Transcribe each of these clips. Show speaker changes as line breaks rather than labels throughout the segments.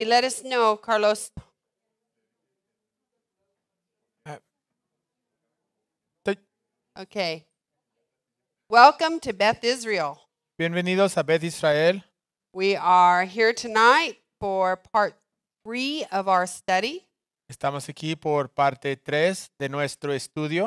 Let us know, Carlos. Okay. Welcome to Beth Israel.
Bienvenidos a Beth Israel.
We are here tonight for part 3 of our study.
Estamos aquí por parte tres de nuestro estudio.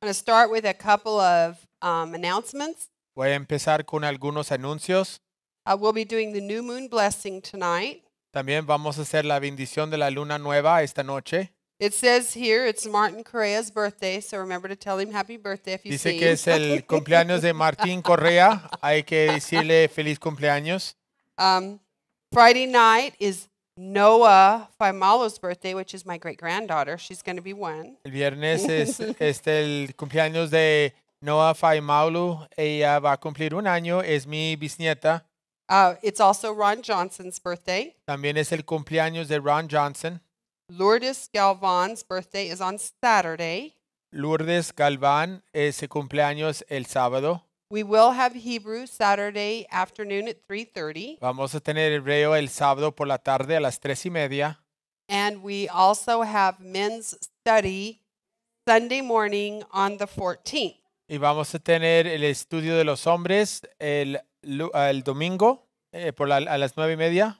I'm going to start with a couple of um, announcements.
Voy a empezar con algunos anuncios. Uh, we'll be doing the new moon
blessing tonight.
También vamos a hacer la bendición de la luna nueva esta noche.
It says here it's Martin Correa's birthday, so remember to tell him happy birthday if you see Dice que es
el cumpleaños de Martín Correa. Hay que decirle feliz cumpleaños.
Um, Friday night is Noah Faimalo's birthday, which is my great granddaughter. She's going to be one.
El viernes es, este el cumpleaños de Noah Faimalo. Ella va a cumplir un año. Es mi bisnieta.
Uh, it's also Ron Johnson's birthday.
También es el cumpleaños de Ron Johnson.
Lourdes Galvan's birthday is on Saturday.
Lourdes Galván eh, se cumpleaños el sábado.
We will have Hebrew Saturday afternoon at 3:30.
Vamos a tener hebreo el sábado por la tarde a las tres y media.
And we also have men's study Sunday morning on the 14th.
Y vamos a tener el estudio de los hombres el el domingo eh, por a las nueve y media.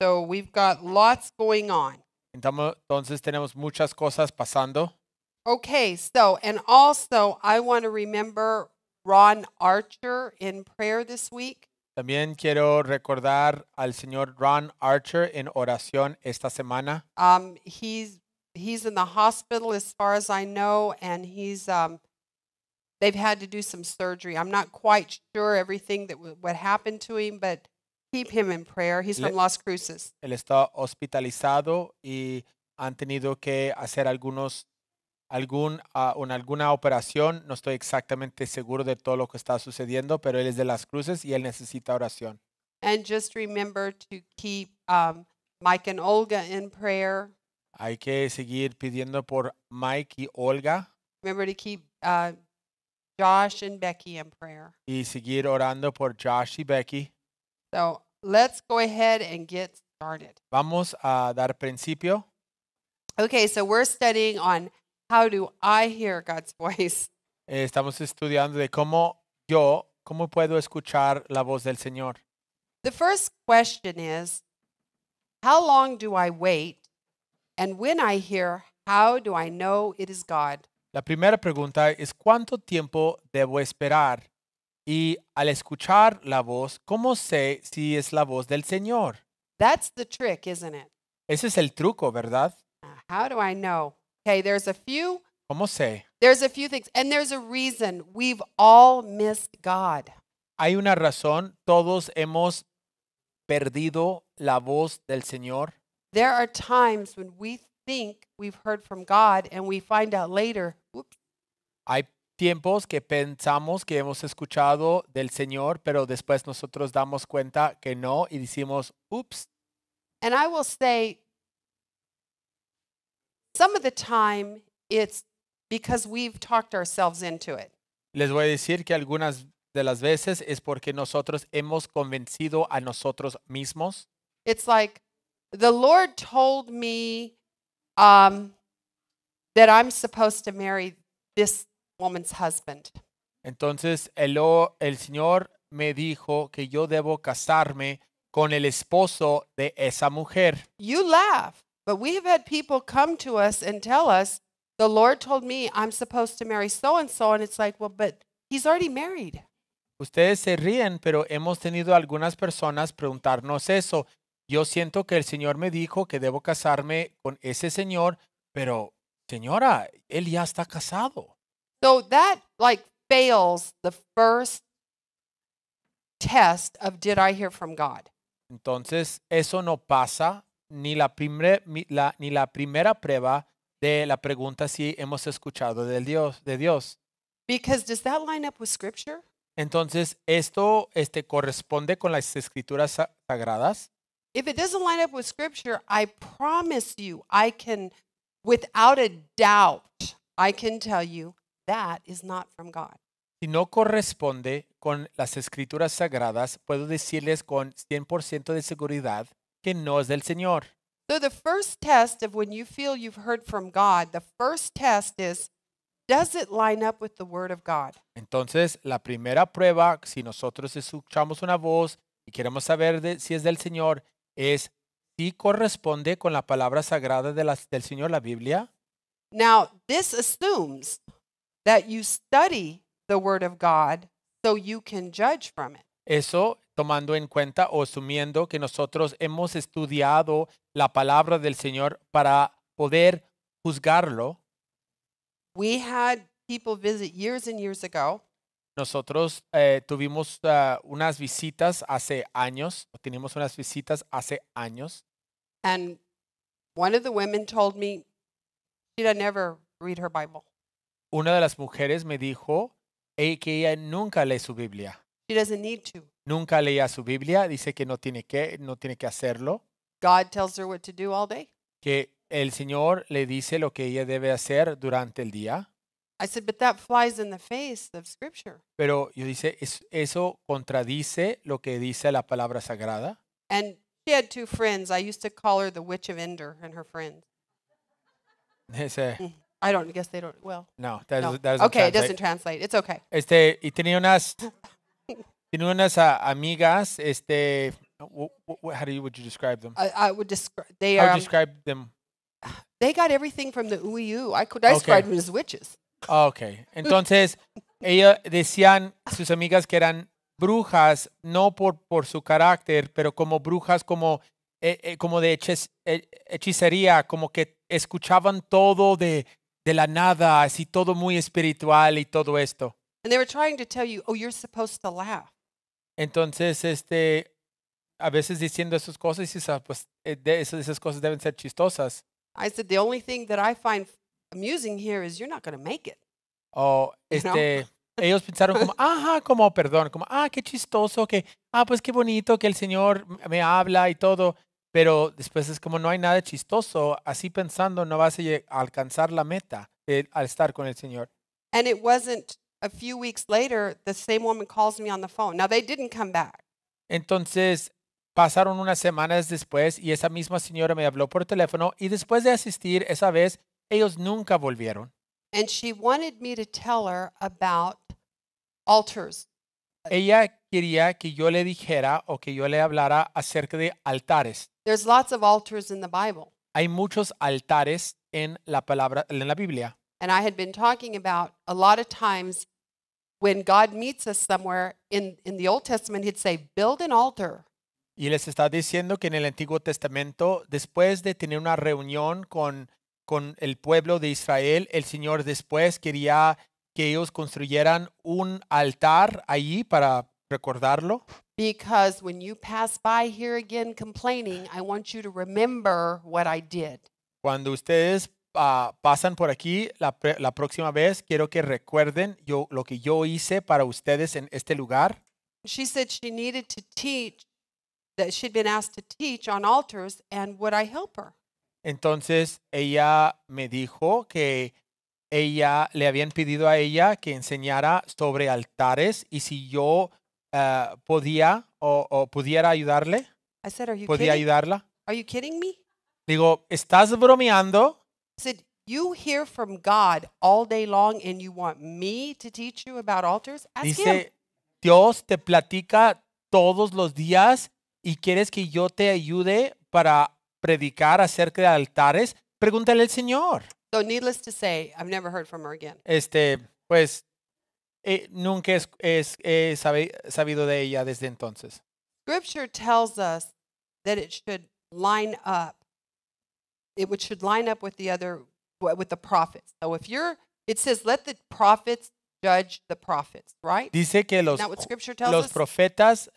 So we've got lots going on. Entonces, tenemos muchas cosas pasando.
Okay, so and also I want to remember Ron Archer in prayer this week.
También quiero recordar al señor Ron Archer en oración esta semana.
Um, he's he's in the hospital as far as I know, and he's um, They've had to do some surgery. I'm not quite sure everything that what happened to him, but keep him in prayer. He's from Las Cruces.
Él está hospitalizado y han tenido que hacer algunos algún uh, ah, en alguna operación. No estoy exactamente seguro de todo lo que está sucediendo, pero él es de Las Cruces y él necesita oración.
And just remember to keep um, Mike and Olga in prayer.
Hay que seguir pidiendo por Mike y Olga.
Remember to keep uh, Josh and Becky in prayer.
Y seguir orando por Josh y Becky.
So let's go ahead and get started.
Vamos a dar principio. Okay, so we're studying
on how do I hear God's voice.
Eh, estamos estudiando de cómo yo, cómo puedo escuchar la voz del Señor.
The first question is, how long do I wait? And when I hear, how do I know it is God?
La primera pregunta es ¿cuánto tiempo debo esperar? Y al escuchar la voz, ¿cómo sé si es la voz del Señor? That's the trick, isn't it? Ese es el truco, ¿verdad? Uh,
how do I know? Okay, there's a few ¿Cómo sé? There's a few things and there's a reason we've all missed God.
Hay una razón, todos hemos perdido la voz del Señor.
There are times think we've heard from God and we find out later.
Whoops. Hay tiempos que pensamos que hemos escuchado del Señor, pero después nosotros damos cuenta que no y decimos, "Oops."
And I will say some of the time it's because we've talked ourselves into it.
Les voy a decir que algunas de las veces es porque nosotros hemos convencido a nosotros mismos.
It's like the Lord told me um, that I'm supposed to marry this woman's husband.
Entonces el, el Señor me dijo que yo debo casarme con el esposo de esa mujer.
You laugh, but we have had people come to us and tell us, the Lord told me I'm supposed to marry so and so, and it's like, well, but he's already married.
Ustedes se ríen, pero hemos tenido algunas personas preguntarnos eso. yo siento que el Señor me dijo que debo casarme con ese señor, pero señora, él ya está casado. Entonces, eso no pasa ni la, ni la primera prueba de la pregunta si hemos escuchado de Dios. De Dios. Entonces, ¿esto este, corresponde con las escrituras sagradas?
If it doesn't line up with scripture, I promise you, I can, without a doubt, I can tell you that is not from God.
Si no corresponde con las escrituras sagradas, puedo decirles con 100% de seguridad que no es del Señor.
So the first test of when you feel you've heard from God, the first test is does it line up with the word of God?
Entonces, la primera prueba, si nosotros escuchamos una voz y queremos saber de, si es del Señor, es si corresponde con la palabra sagrada del Señor, la Biblia. Eso tomando en cuenta o asumiendo que nosotros hemos estudiado la palabra del Señor para poder juzgarlo.
We had people visit years and years ago
nosotros eh, tuvimos ah, unas visitas hace años, tenemos unas visitas hace años.
Una
de las mujeres me dijo que ella nunca lee su Biblia. Nunca leía su Biblia, dice que no tiene que no tiene que hacerlo. Que el Señor le dice lo que ella debe hacer durante el día.
I said, but that flies in the face of scripture.
Pero yo dice, es, eso contradice lo que dice la palabra sagrada.
And she had two friends. I used to call her the witch of Ender and her friends.
Ese, mm-hmm.
I don't I guess they don't well.
No, that, no. doesn't Okay, it doesn't translate. It's okay. Este, y tenía unas tenía unas uh, amigas, este what, what, how do you would you describe them? I,
I would describe they how are. How you um,
describe them?
They got everything from the UEU. I could I okay. describe them as witches.
Ah, ok, entonces ella decían sus amigas que eran brujas, no por, por su carácter, pero como brujas como, eh, eh, como de eh, hechicería, como que escuchaban todo de, de la nada, así todo muy espiritual y todo esto. Entonces, este, a veces diciendo esas cosas, y ah, pues, de esas, esas cosas deben ser chistosas.
I said, the only thing that I find Amusing here is you're not going to
make it. Oh, este, ellos pensaron como, ajá, como, perdón, como, ah, qué chistoso, que, ah, pues qué bonito que el Señor me habla y todo, pero después es como no hay nada chistoso, así pensando no vas a alcanzar la meta eh, al estar con el Señor.
And it wasn't a few weeks later, the same woman calls me on the phone. Now they didn't come back.
Entonces, pasaron unas semanas después y esa misma señora me habló por teléfono y después de asistir esa vez ellos nunca volvieron.
And she wanted me to tell her about altars.
Ella quería que yo le dijera o que yo le hablara acerca de altares.
There's lots of altars in the Bible.
Hay muchos altares en la palabra en la Biblia.
And I had been talking about a lot of times when God meets us somewhere in in the Old Testament he'd say build an altar.
Y les está diciendo que en el Antiguo Testamento después de tener una reunión con con el pueblo de Israel, el Señor después quería que ellos construyeran un altar allí para recordarlo.
Because when you pass by here again complaining, I want you to remember what I did.
Cuando ustedes ah, pasan por aquí la, próxima vez, quiero que recuerden lo que yo hice para ustedes en este lugar. She
said she needed to teach that she'd been asked to teach on altars and would I help her?
Entonces ella me dijo que ella le habían pedido a ella que enseñara sobre altares y si yo ah, podía o, pudiera ayudarle, podía ayudarla. Digo, ¿estás bromeando? Dice, Dios te platica todos los días y quieres que yo te ayude para predicar acerca de altares, pregúntale al Señor.
So needless to say, I've never heard from her again.
Este, pues eh, nunca es, es, he sabido de ella desde entonces.
Scripture tells us that it should line up. It would, should line up with the other with the prophets. So if you're it says let the prophets judge the prophets, right? Dice que los los us?
profetas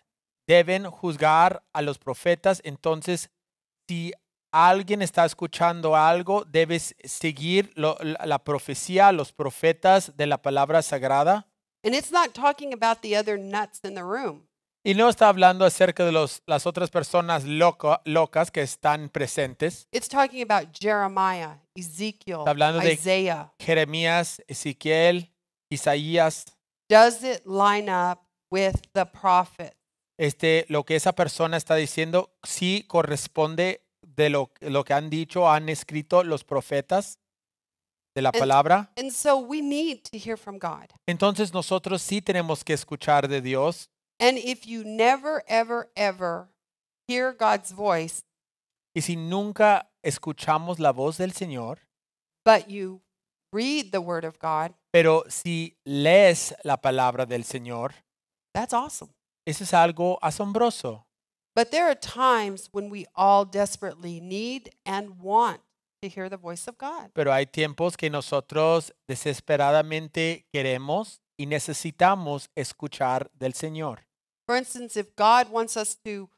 deben juzgar a los profetas, entonces si alguien está escuchando algo, debes seguir la, profecía, los profetas de la palabra sagrada. Y no está hablando acerca de las otras personas locas que están presentes.
Jeremiah, Está hablando de-
Jeremías, Ezequiel, Isaías. Does it line up with the este, lo que esa persona está diciendo sí corresponde de lo, lo que han dicho, han escrito los profetas de la palabra. Entonces nosotros sí tenemos que escuchar de Dios. y si
nunca
escuchamos la voz del Señor, pero si lees la palabra del Señor, that's awesome. Eso es algo asombroso.
But there are times when we all desperately need and want to hear the voice of God.
Pero hay tiempos que nosotros desesperadamente queremos y necesitamos escuchar del Señor.
For instance, if God wants us to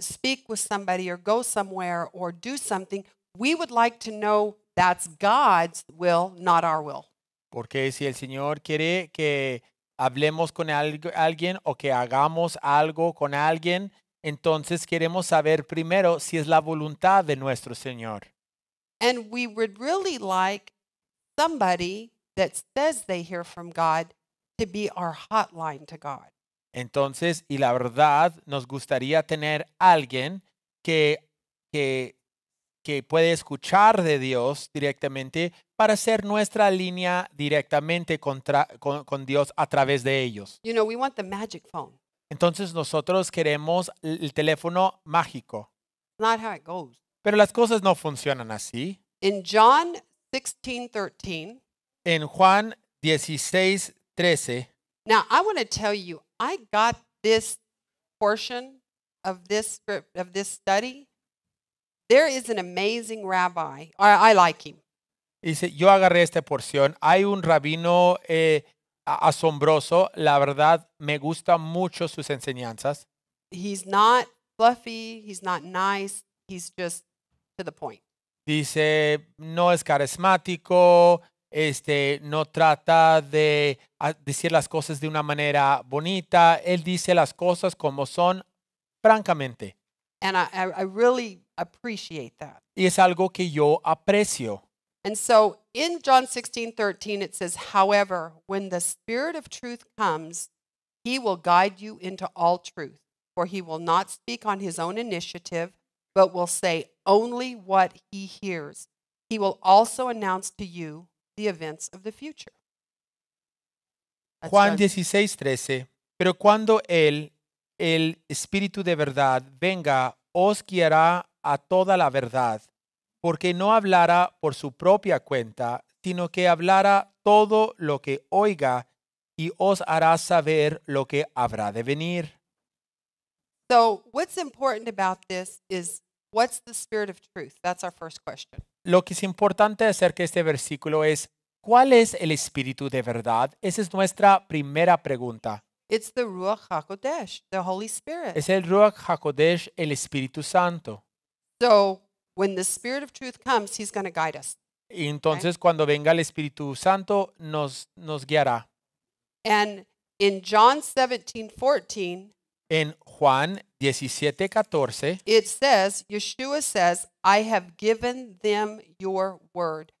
speak with somebody or go somewhere or do something, we would like to know that's God's will, not our will.
Porque si el Señor quiere que hablemos con alguien o que hagamos algo con alguien, entonces queremos saber primero si es la voluntad de nuestro Señor.
And we would really like somebody that says they hear from God to be our hotline to God.
Entonces, y la verdad, nos gustaría tener alguien que, que que puede escuchar de Dios directamente para ser nuestra línea directamente contra, con, Dios a través de ellos. Entonces nosotros queremos el teléfono mágico. Pero las cosas no funcionan así.
In John 16,
en Juan 16, 13.
Now I want to tell you, I got this portion of this of this study There is an amazing rabbi.
I, like him. Dice, yo agarré esta porción. Hay un rabino eh, asombroso. La verdad, me gusta mucho sus enseñanzas.
He's not fluffy. He's not nice. He's just to the point.
Dice, no es carismático. Este, no trata de decir las cosas de una manera bonita. Él dice las cosas como son, francamente.
And I, I really appreciate
that. Y es algo que yo aprecio.
And so in John 16, 13, it says, However, when the Spirit of truth comes, he will guide you into all truth, for he will not speak on his own initiative, but will say only what he hears. He will also announce to you the events of the future. That's Juan
16:13. Pero cuando él, el Espíritu de verdad, venga, os guiará a toda la verdad, porque no hablará por su propia cuenta, sino que hablará todo lo que oiga y os hará saber lo que habrá de venir.
So, what's important about this is what's the spirit of truth? That's our first question.
Lo que es importante acerca de este versículo es ¿cuál es el espíritu de verdad? Esa es nuestra primera pregunta.
It's the Ruach HaKodesh, the Holy Spirit. Es
el Ruach HaKodesh, el Espíritu Santo.
So when the Spirit of truth comes, he's going to guide us.
entonces okay. cuando venga el Espíritu Santo nos nos guiará.
And in John 17:14
En Juan 17:14
it says Yeshua says, "I have given them your word."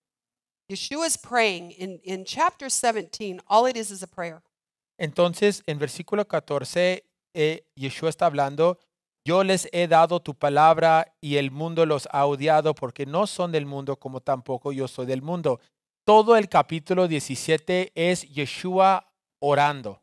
Yeshua is praying in in chapter 17, all it is is a prayer.
Entonces en versículo 14 eh, Yeshua está hablando Yo les he dado tu palabra y el mundo los ha odiado porque no son del mundo como tampoco yo soy del mundo. Todo el capítulo 17 es Yeshua orando.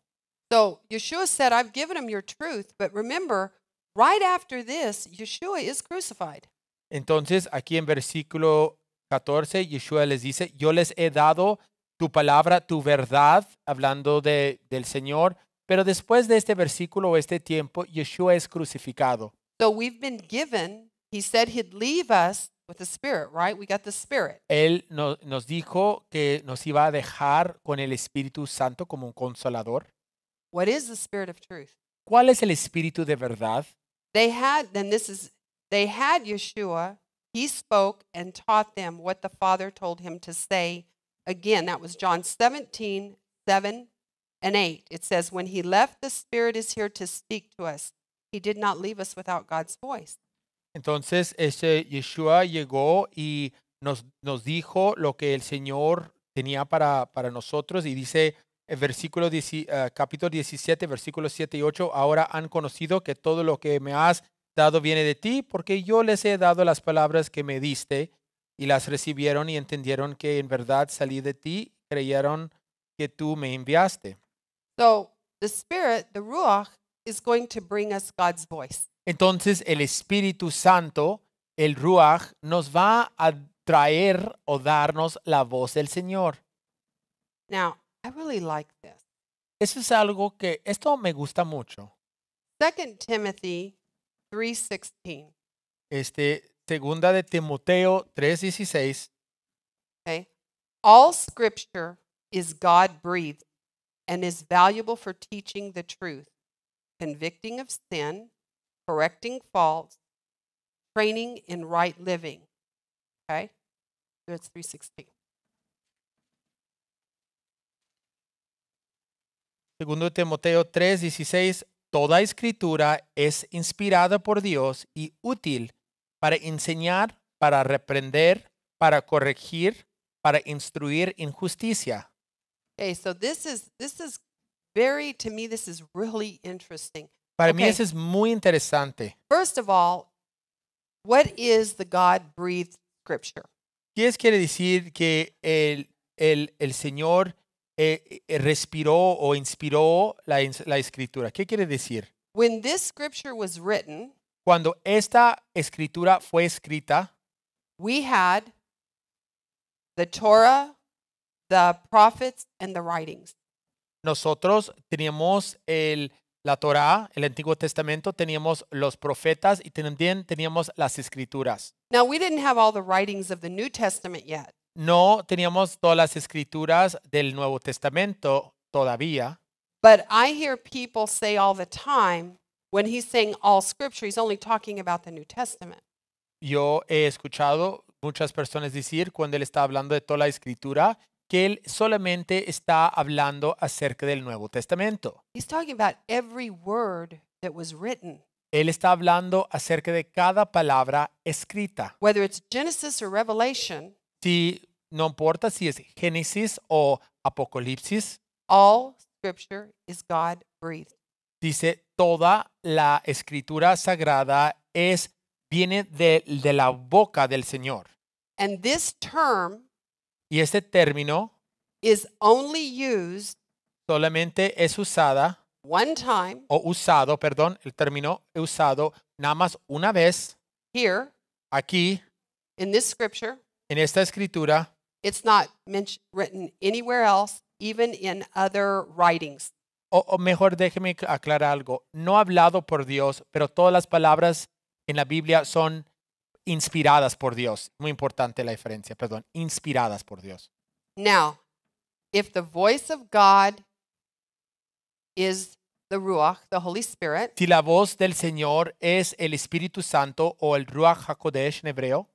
Entonces,
aquí en versículo 14, Yeshua les dice, yo les he dado tu palabra, tu verdad, hablando de, del Señor, pero después de este versículo o este tiempo, Yeshua es crucificado.
So we've been given, he said he'd leave us with the Spirit, right? We got the Spirit.
Él nos dijo que nos iba a dejar con el Espíritu Santo como un consolador. What is the Spirit of truth? ¿Cuál es el Espíritu de verdad?
They had, then this is, they had Yeshua. He spoke and taught them what the Father told him to say. Again, that was John 17:7. Entonces,
ese Yeshua llegó y nos, nos dijo lo que el Señor tenía para, para nosotros y dice, el versículo eh, capítulo 17, versículos 7 y 8, ahora han conocido que todo lo que me has dado viene de ti, porque yo les he dado las palabras que me diste y las recibieron y entendieron que en verdad salí de ti, creyeron que tú me enviaste.
So the Spirit, the Ruach, is going to bring us God's voice.
Entonces el Espíritu Santo, el Ruach, nos va a traer o darnos la voz del Señor. Now, I really like this. Eso es algo que esto me gusta mucho.
2 Timothy 3:16.
Este segunda de Timoteo 3:16.
Okay. All scripture is God-breathed and is valuable for teaching the truth, convicting of sin, correcting faults, training in right living. Okay? That's 316.
Segundo Timoteo 3:16, toda escritura es inspirada por Dios y útil para enseñar, para reprender, para corregir, para instruir en justicia,
Okay, so this is this is very to me this is really interesting. Para okay. mí eso
es muy interesante.
First of all, what is the God-breathed scripture?
¿Qué es quiere decir que el el, el Señor eh, eh respiró o inspiró la, la escritura? ¿Qué quiere decir? When this scripture was written, cuando esta escritura fue escrita,
we had the Torah the prophets and the writings.
Nosotros teníamos el, la Torá, el Antiguo Testamento, teníamos los profetas y también teníamos las escrituras.
Now we didn't have all the writings of the New Testament yet.
No teníamos todas las escrituras del Nuevo Testamento todavía.
But I hear people say all the time when he's saying all scripture, he's only talking about the New Testament.
Yo he escuchado muchas personas decir cuando él está hablando de toda la escritura, que él solamente está hablando acerca del Nuevo Testamento. Él está hablando acerca de cada palabra escrita. Si no importa si es Génesis o Apocalipsis. Dice toda la escritura sagrada es viene de, la boca del Señor.
And this term
y este término is only solamente es usada
one time
o usado, perdón, el término usado nada más una vez here aquí in this scripture. En esta escritura
It's not written anywhere else, even in other writings.
O, mejor déjeme aclarar algo. No hablado por Dios, pero todas las palabras en la Biblia son inspiradas por Dios. Muy importante la diferencia, perdón, inspiradas por Dios.
Now, if the voice of God is the Ruach, the Holy Spirit,
Si la voz del Señor es el Espíritu Santo o el Ruach HaKodesh en hebreo,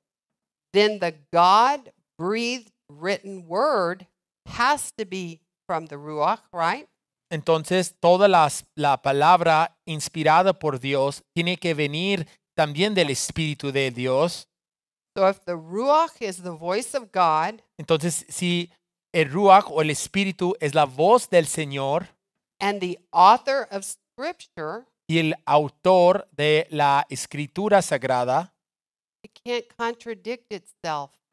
then the God breathed written word has to
be from the Ruach, right?
entonces toda la la palabra inspirada por Dios tiene que venir también del Espíritu de Dios. Entonces, si el Ruach o el Espíritu es la voz del Señor y el autor de la Escritura Sagrada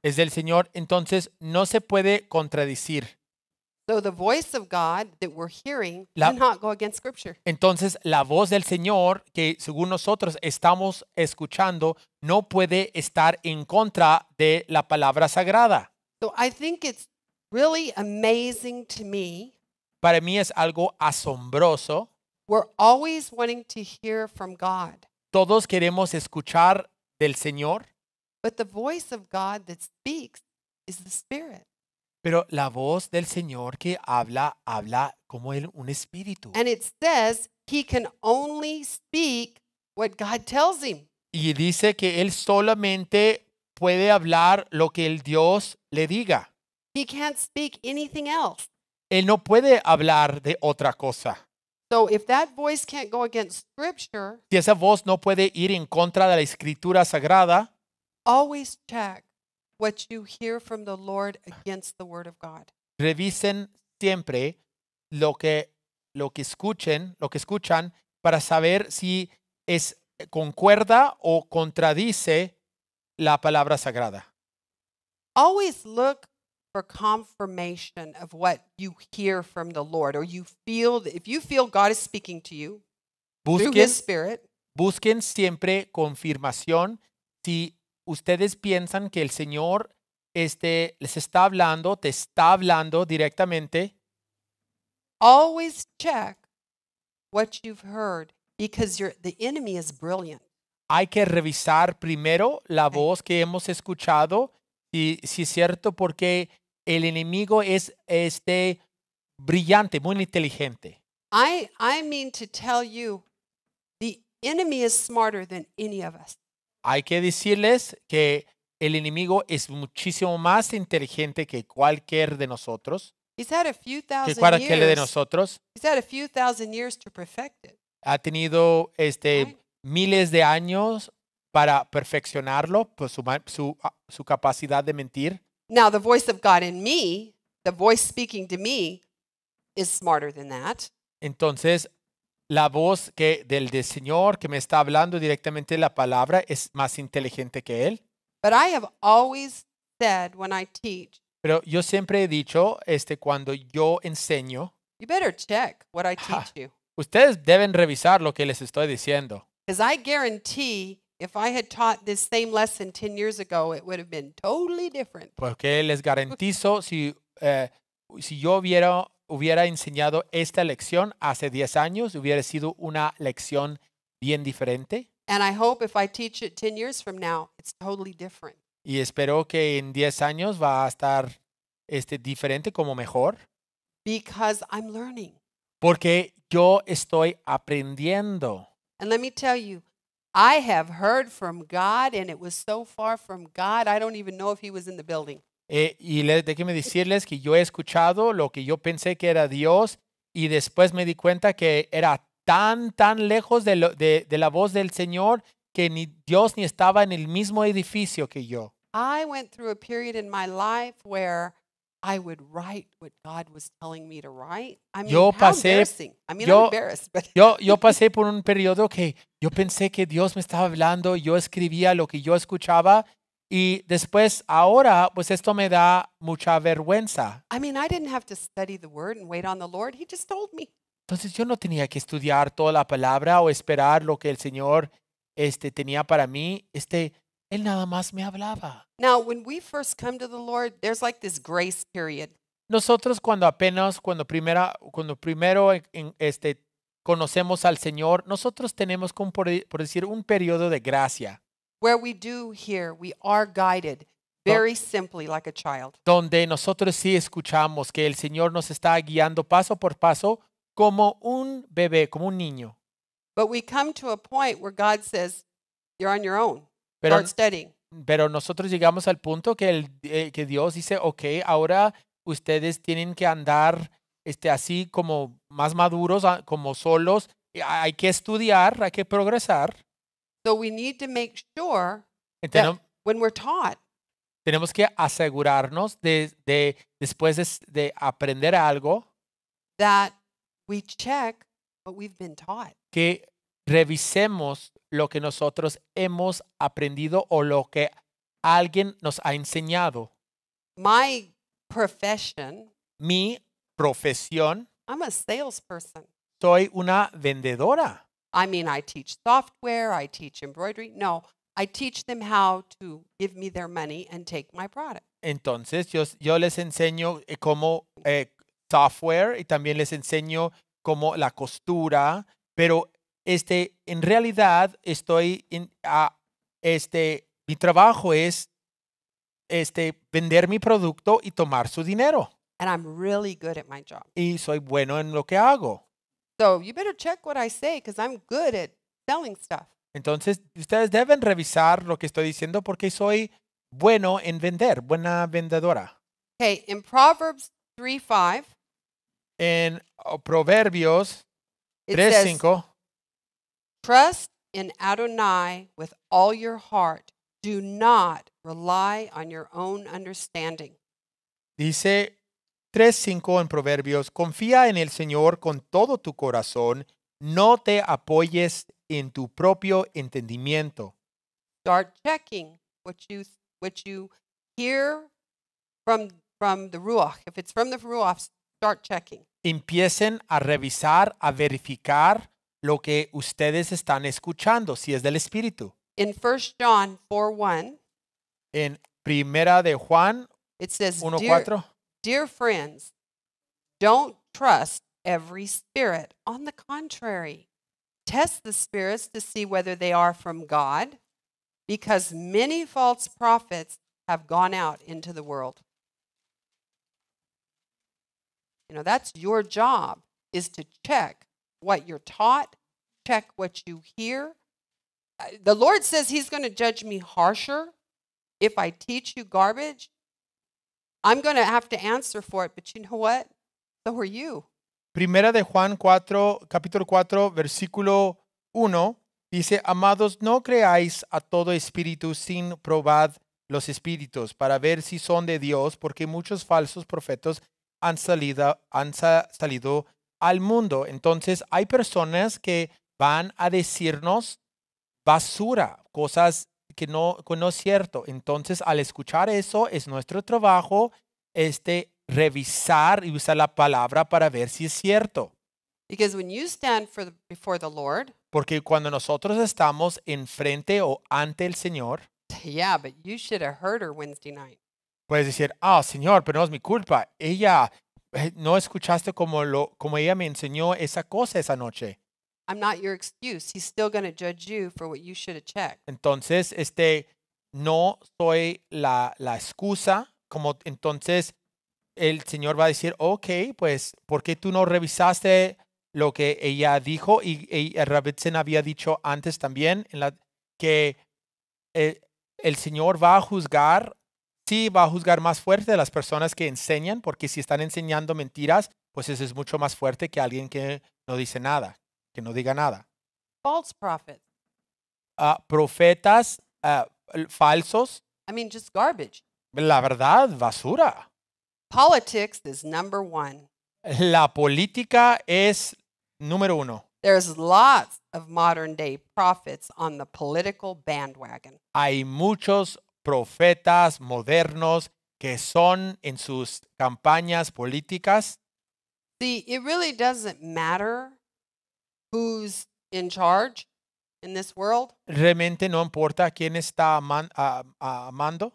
es del Señor, entonces no se puede contradecir.
So the voice of God that we're hearing La- cannot go against scripture.
Entonces la voz del Señor que según nosotros estamos escuchando no puede estar en contra de la palabra sagrada.
So I think it's really amazing to me.
Para mí es algo asombroso.
We're always wanting to hear from God,
Todos queremos escuchar del Señor,
but the voice of God that speaks is the Spirit.
Pero la voz del Señor que habla, habla como un espíritu. Y dice que él solamente puede hablar lo que el Dios le diga.
He can't speak anything else.
Él no puede hablar de otra cosa.
So if that voice can't go against scripture,
si esa voz no puede ir en contra de la escritura sagrada,
always check what you hear from the Lord against the word of God.
Revisen siempre lo que lo que escuchen, lo que escuchan para saber si es eh, concuerda o contradice la palabra sagrada.
Always look for confirmation of what you hear from the Lord or you feel if you feel God is speaking to you
busquen, through his spirit. Busquen siempre confirmación si ustedes piensan que el Señor este, les está hablando, te está hablando directamente. Always check what you've
heard because the enemy is brilliant.
Hay que revisar primero la voz que hemos escuchado y si es cierto porque el enemigo es este brillante, muy inteligente.
I I mean to tell you the enemy is smarter than any of us
hay que decirles que el enemigo es muchísimo más inteligente que cualquier de nosotros.
He's had a few que de nosotros. to perfect it.
Ha tenido este, miles de años para perfeccionarlo, pues, su, su- ah, su capacidad de mentir.
Now, the voice of God in me, the voice speaking to me, is smarter than that.
Entonces, la voz que del, del Señor que me está hablando directamente la palabra es más inteligente que él. But I have
always said when I teach,
Pero yo siempre he dicho, este, cuando yo enseño,
you better check what I ah, teach you.
ustedes deben revisar lo que les estoy diciendo.
Because I guarantee if I had taught this same lesson 10 years ago, it would have been totally different.
Porque les garantizo si eh, si yo hubiera hubiera enseñado esta lección hace 10 años, hubiera sido una lección bien diferente. Y espero que en 10 años va a estar este diferente como mejor. Porque yo estoy aprendiendo.
And let me tell you, I have heard from God and it was so far from God, I don't even know if he was in the building.
Eh, y le, déjenme decirles que yo he escuchado lo que yo pensé que era Dios y después me di cuenta que era tan, tan lejos de, de, la voz del Señor que ni Dios ni estaba en el mismo edificio que yo.
yo pasé, yo, yo, yo
pasé por un periodo que yo pensé que Dios me estaba hablando, yo escribía lo que yo escuchaba y después, ahora, pues esto me da mucha vergüenza. Entonces yo no tenía que estudiar toda la palabra o esperar lo que el Señor este, tenía para mí. Este, él nada más me hablaba. Nosotros cuando apenas, cuando primera, cuando primero este, conocemos al Señor, nosotros tenemos, como por, por decir, un periodo de gracia are Donde nosotros sí escuchamos que el Señor nos está guiando paso por paso como un bebé, como un niño. Pero, nosotros llegamos al punto que, el, eh, que Dios dice, ok, ahora ustedes tienen que andar este, así como más maduros, como solos. Hay que estudiar, hay que progresar. So tenemos que asegurarnos de, después de, aprender algo que revisemos lo que nosotros hemos aprendido o lo que alguien nos ha enseñado. My mi profesión, soy una vendedora.
I mean, I teach software, I teach embroidery. No, I teach them how to give me their money and take my product.
Entonces, yo, yo les enseño eh, cómo eh, software y también les enseño cómo la costura, pero este, en realidad estoy, en, este, mi trabajo es este, vender mi producto y tomar su dinero.
And I'm really good at my job.
Y soy bueno en lo que hago.
So you better check what I say because I'm good at selling stuff.
Entonces, ustedes deben revisar lo que estoy diciendo porque soy bueno en vender, buena vendedora.
Okay, in Proverbs 3:5
En oh, Proverbios
it says, 3:5 Trust in Adonai with all your heart. Do not rely on your own understanding.
dice 3.5 en Proverbios, confía en el Señor con todo tu corazón, no te apoyes en tu propio entendimiento.
Start checking what you, what you hear from, from the Ruach. If it's from the Ruach, start checking.
Empiecen a revisar, a verificar lo que ustedes están escuchando, si es del Espíritu. In 1
John 4.1
En Primera de Juan it 1.4
Dear friends, don't trust every spirit. On the contrary, test the spirits to see whether they are from God, because many false prophets have gone out into the world. You know, that's your job is to check what you're taught, check what you hear. Uh, the Lord says he's going to judge me harsher if I teach you garbage I'm have to answer for it, but you know what? So you.
Primera de Juan 4, capítulo 4, versículo 1 dice, "Amados, no creáis a todo espíritu, sin probad los espíritus para ver si son de Dios, porque muchos falsos profetas han salido han salido al mundo." Entonces, hay personas que van a decirnos basura, cosas que no, no es cierto. Entonces, al escuchar eso, es nuestro trabajo este, revisar y usar la palabra para ver si es cierto. porque cuando nosotros estamos enfrente o ante el Señor, Puedes decir, ah, Señor, pero no es mi culpa. Ella eh, no escuchaste como lo como ella me enseñó esa cosa esa noche.
I'm not your excuse. He's still going judge you for what you should have checked.
Entonces, este, no soy la, la excusa, como entonces el Señor va a decir, ok, pues, ¿por qué tú no revisaste lo que ella dijo? Y, y Rabitzen había dicho antes también, que el, eh, el Señor va a juzgar, sí, va a juzgar más fuerte a las personas que enseñan, porque si están enseñando mentiras, pues eso es mucho más fuerte que alguien que no dice nada que no diga nada.
False prophets.
Ah, profetas ah, falsos.
I mean, just garbage.
La verdad, basura.
Politics is number one.
La política es número uno.
There's lots of modern day prophets on the political bandwagon.
Hay muchos profetas modernos que son en sus campañas políticas.
See, it really doesn't matter who's in charge in this world.
Realmente no importa quién está man, a, a mando,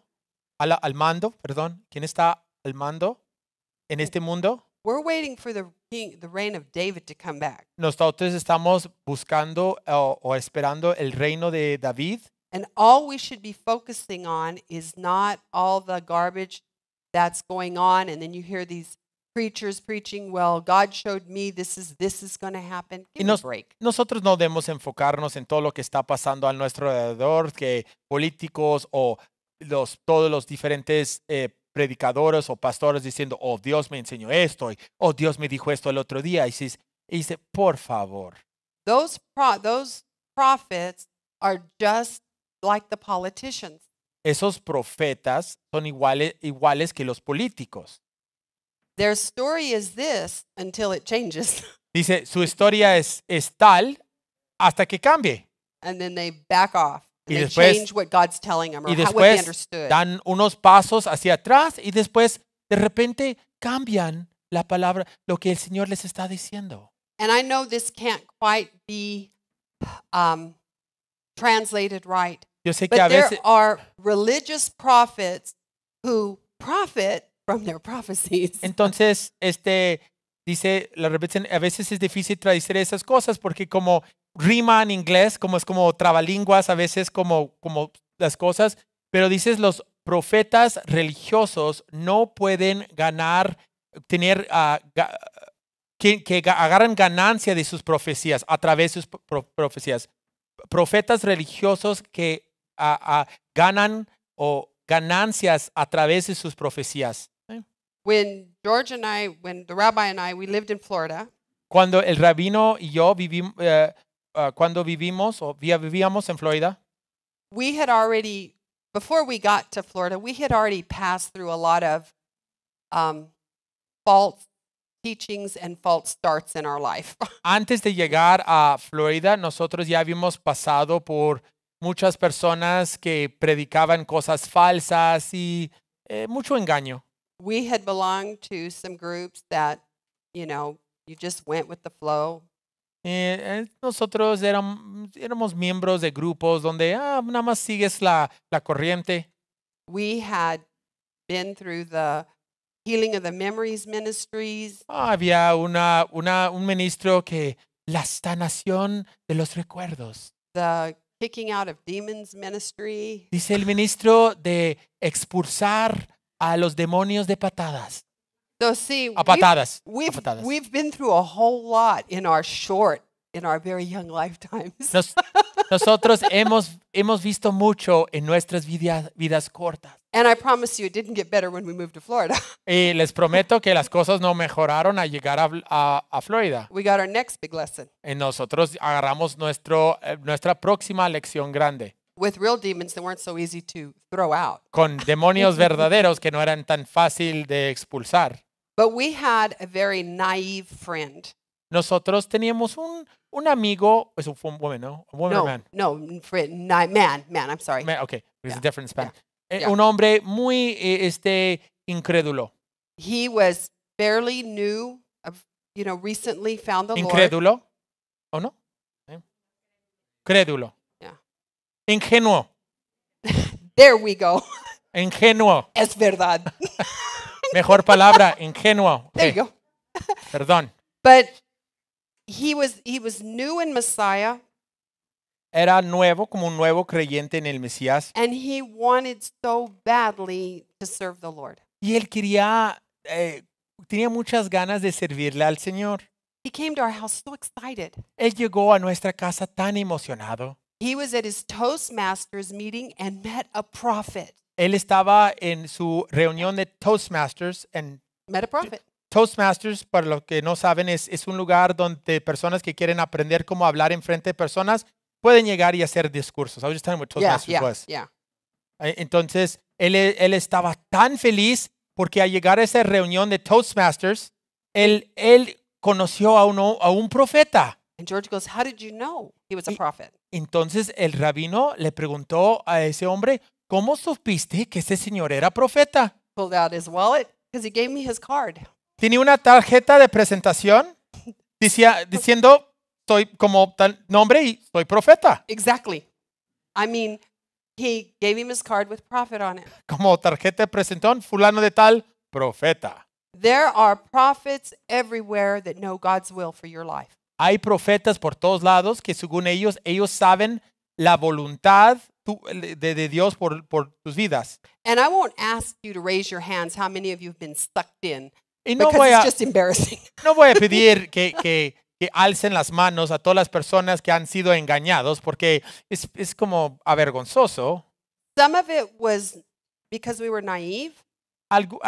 al, al mando, perdón, quién está al mando en este mundo.
We're waiting for the king, the reign of David to come back.
Nosotros estamos buscando o, o esperando el reino de David.
And all we should be focusing on is not all the garbage that's going on and then you hear these preachers preaching well, God showed me this is going to happen.
nosotros no debemos enfocarnos en todo lo que está pasando a nuestro alrededor, que políticos o los todos los diferentes eh, predicadores o pastores diciendo, oh Dios me enseñó esto, o oh Dios me dijo esto el otro día, y dice, y dice por favor. Esos profetas son iguales, iguales que los políticos.
Their story is this until it changes.
Dice, su historia es, es tal hasta que cambie.
And then they back off. And y they change what God's telling them or después how, what they understood. dan
unos pasos hacia atrás y después de repente cambian la palabra, lo que el Señor les está diciendo.
And I know this can't quite be um, translated right. Yo sé que but a veces... there are religious prophets who profit
Entonces, este dice la a veces es difícil traducir esas cosas porque como rima en inglés, como es como trabalenguas a veces como como las cosas, pero dices los profetas religiosos no pueden ganar tener ah, que, que, agarran ganancia de sus profecías a través de sus profecías. Profetas religiosos que ah, ah, ganan o ganancias a través de sus profecías.
When George and I, when the rabbi and I, we lived in Florida.
Cuando el rabino y yo vivimos, eh, uh, cuando vivimos o vivíamos en Florida.
We had already, before we got to Florida, we had already passed through a lot of um, false teachings and false starts in our life.
Antes de llegar a Florida, nosotros ya habíamos pasado por muchas personas que predicaban cosas falsas y eh, mucho engaño
we had belonged to some groups that, you know, you just went with the flow.
Eh, eh nosotros éramos, éramos miembros de grupos donde ah, nada más sigues la, la corriente. We
had been through the healing of the memories ministries.
Ah, había una, una, un ministro que la sanación de los recuerdos.
The kicking out of demons ministry.
Dice el ministro de expulsar a los demonios de patadas.
a patadas.
nosotros hemos, hemos visto mucho en nuestras vidas, vidas cortas. y les prometo que las cosas no mejoraron al llegar a, a, Florida. We Y nosotros agarramos nuestro, eh, nuestra próxima lección grande
with real demons that weren't so easy to throw out.
Con demonios verdaderos que no eran tan fácil de expulsar.
But we had a very naive friend.
Nosotros teníamos un un amigo, es un woman, no? woman no, man?
No, friend, man, man,
I'm sorry. okay, there's yeah. a different span. Eh, un hombre muy eh, este incrédulo.
He was barely new, you know, recently found the incrédulo.
Lord. Incrédulo? ¿O no? Eh. Ingenuo.
There we go.
Ingenuo.
Es verdad.
Mejor palabra, ingenuo. There you Perdón.
But he was he was new in Messiah.
Era nuevo como un nuevo creyente en el Mesías.
And he wanted so badly to serve the Lord.
Y él quería eh, tenía muchas ganas de servirle al Señor.
He came to our house so excited.
Él llegó a nuestra casa tan emocionado.
He was at his Toastmasters meeting and met a prophet.
Él estaba en su reunión de Toastmasters en met a Toastmasters, para los que no saben, es, es un lugar donde personas que quieren aprender cómo hablar en frente de personas pueden llegar y hacer discursos. I was just Toastmasters
eh,
Entonces, él, él estaba tan feliz porque al llegar a esa reunión de Toastmasters, él, él conoció a, a un profeta.
And George goes, How did you know he was a prophet?
Entonces el rabino le preguntó a ese hombre, ¿cómo supiste que ese señor era profeta?
Pulled out his wallet because he gave me his card.
Tenía una tarjeta de presentación decía, diciendo, soy como tal nombre y soy profeta. Exactly.
I mean, he gave him his card with prophet on it.
Como tarjeta de presentación, fulano de tal, profeta.
There are prophets everywhere that know God's will for your life.
Hay profetas por todos lados que según ellos, ellos saben la voluntad de, Dios por, por tus vidas.
Y no voy, a,
pedir que, alcen las manos a todas las personas que han sido engañados porque es, como avergonzoso. Some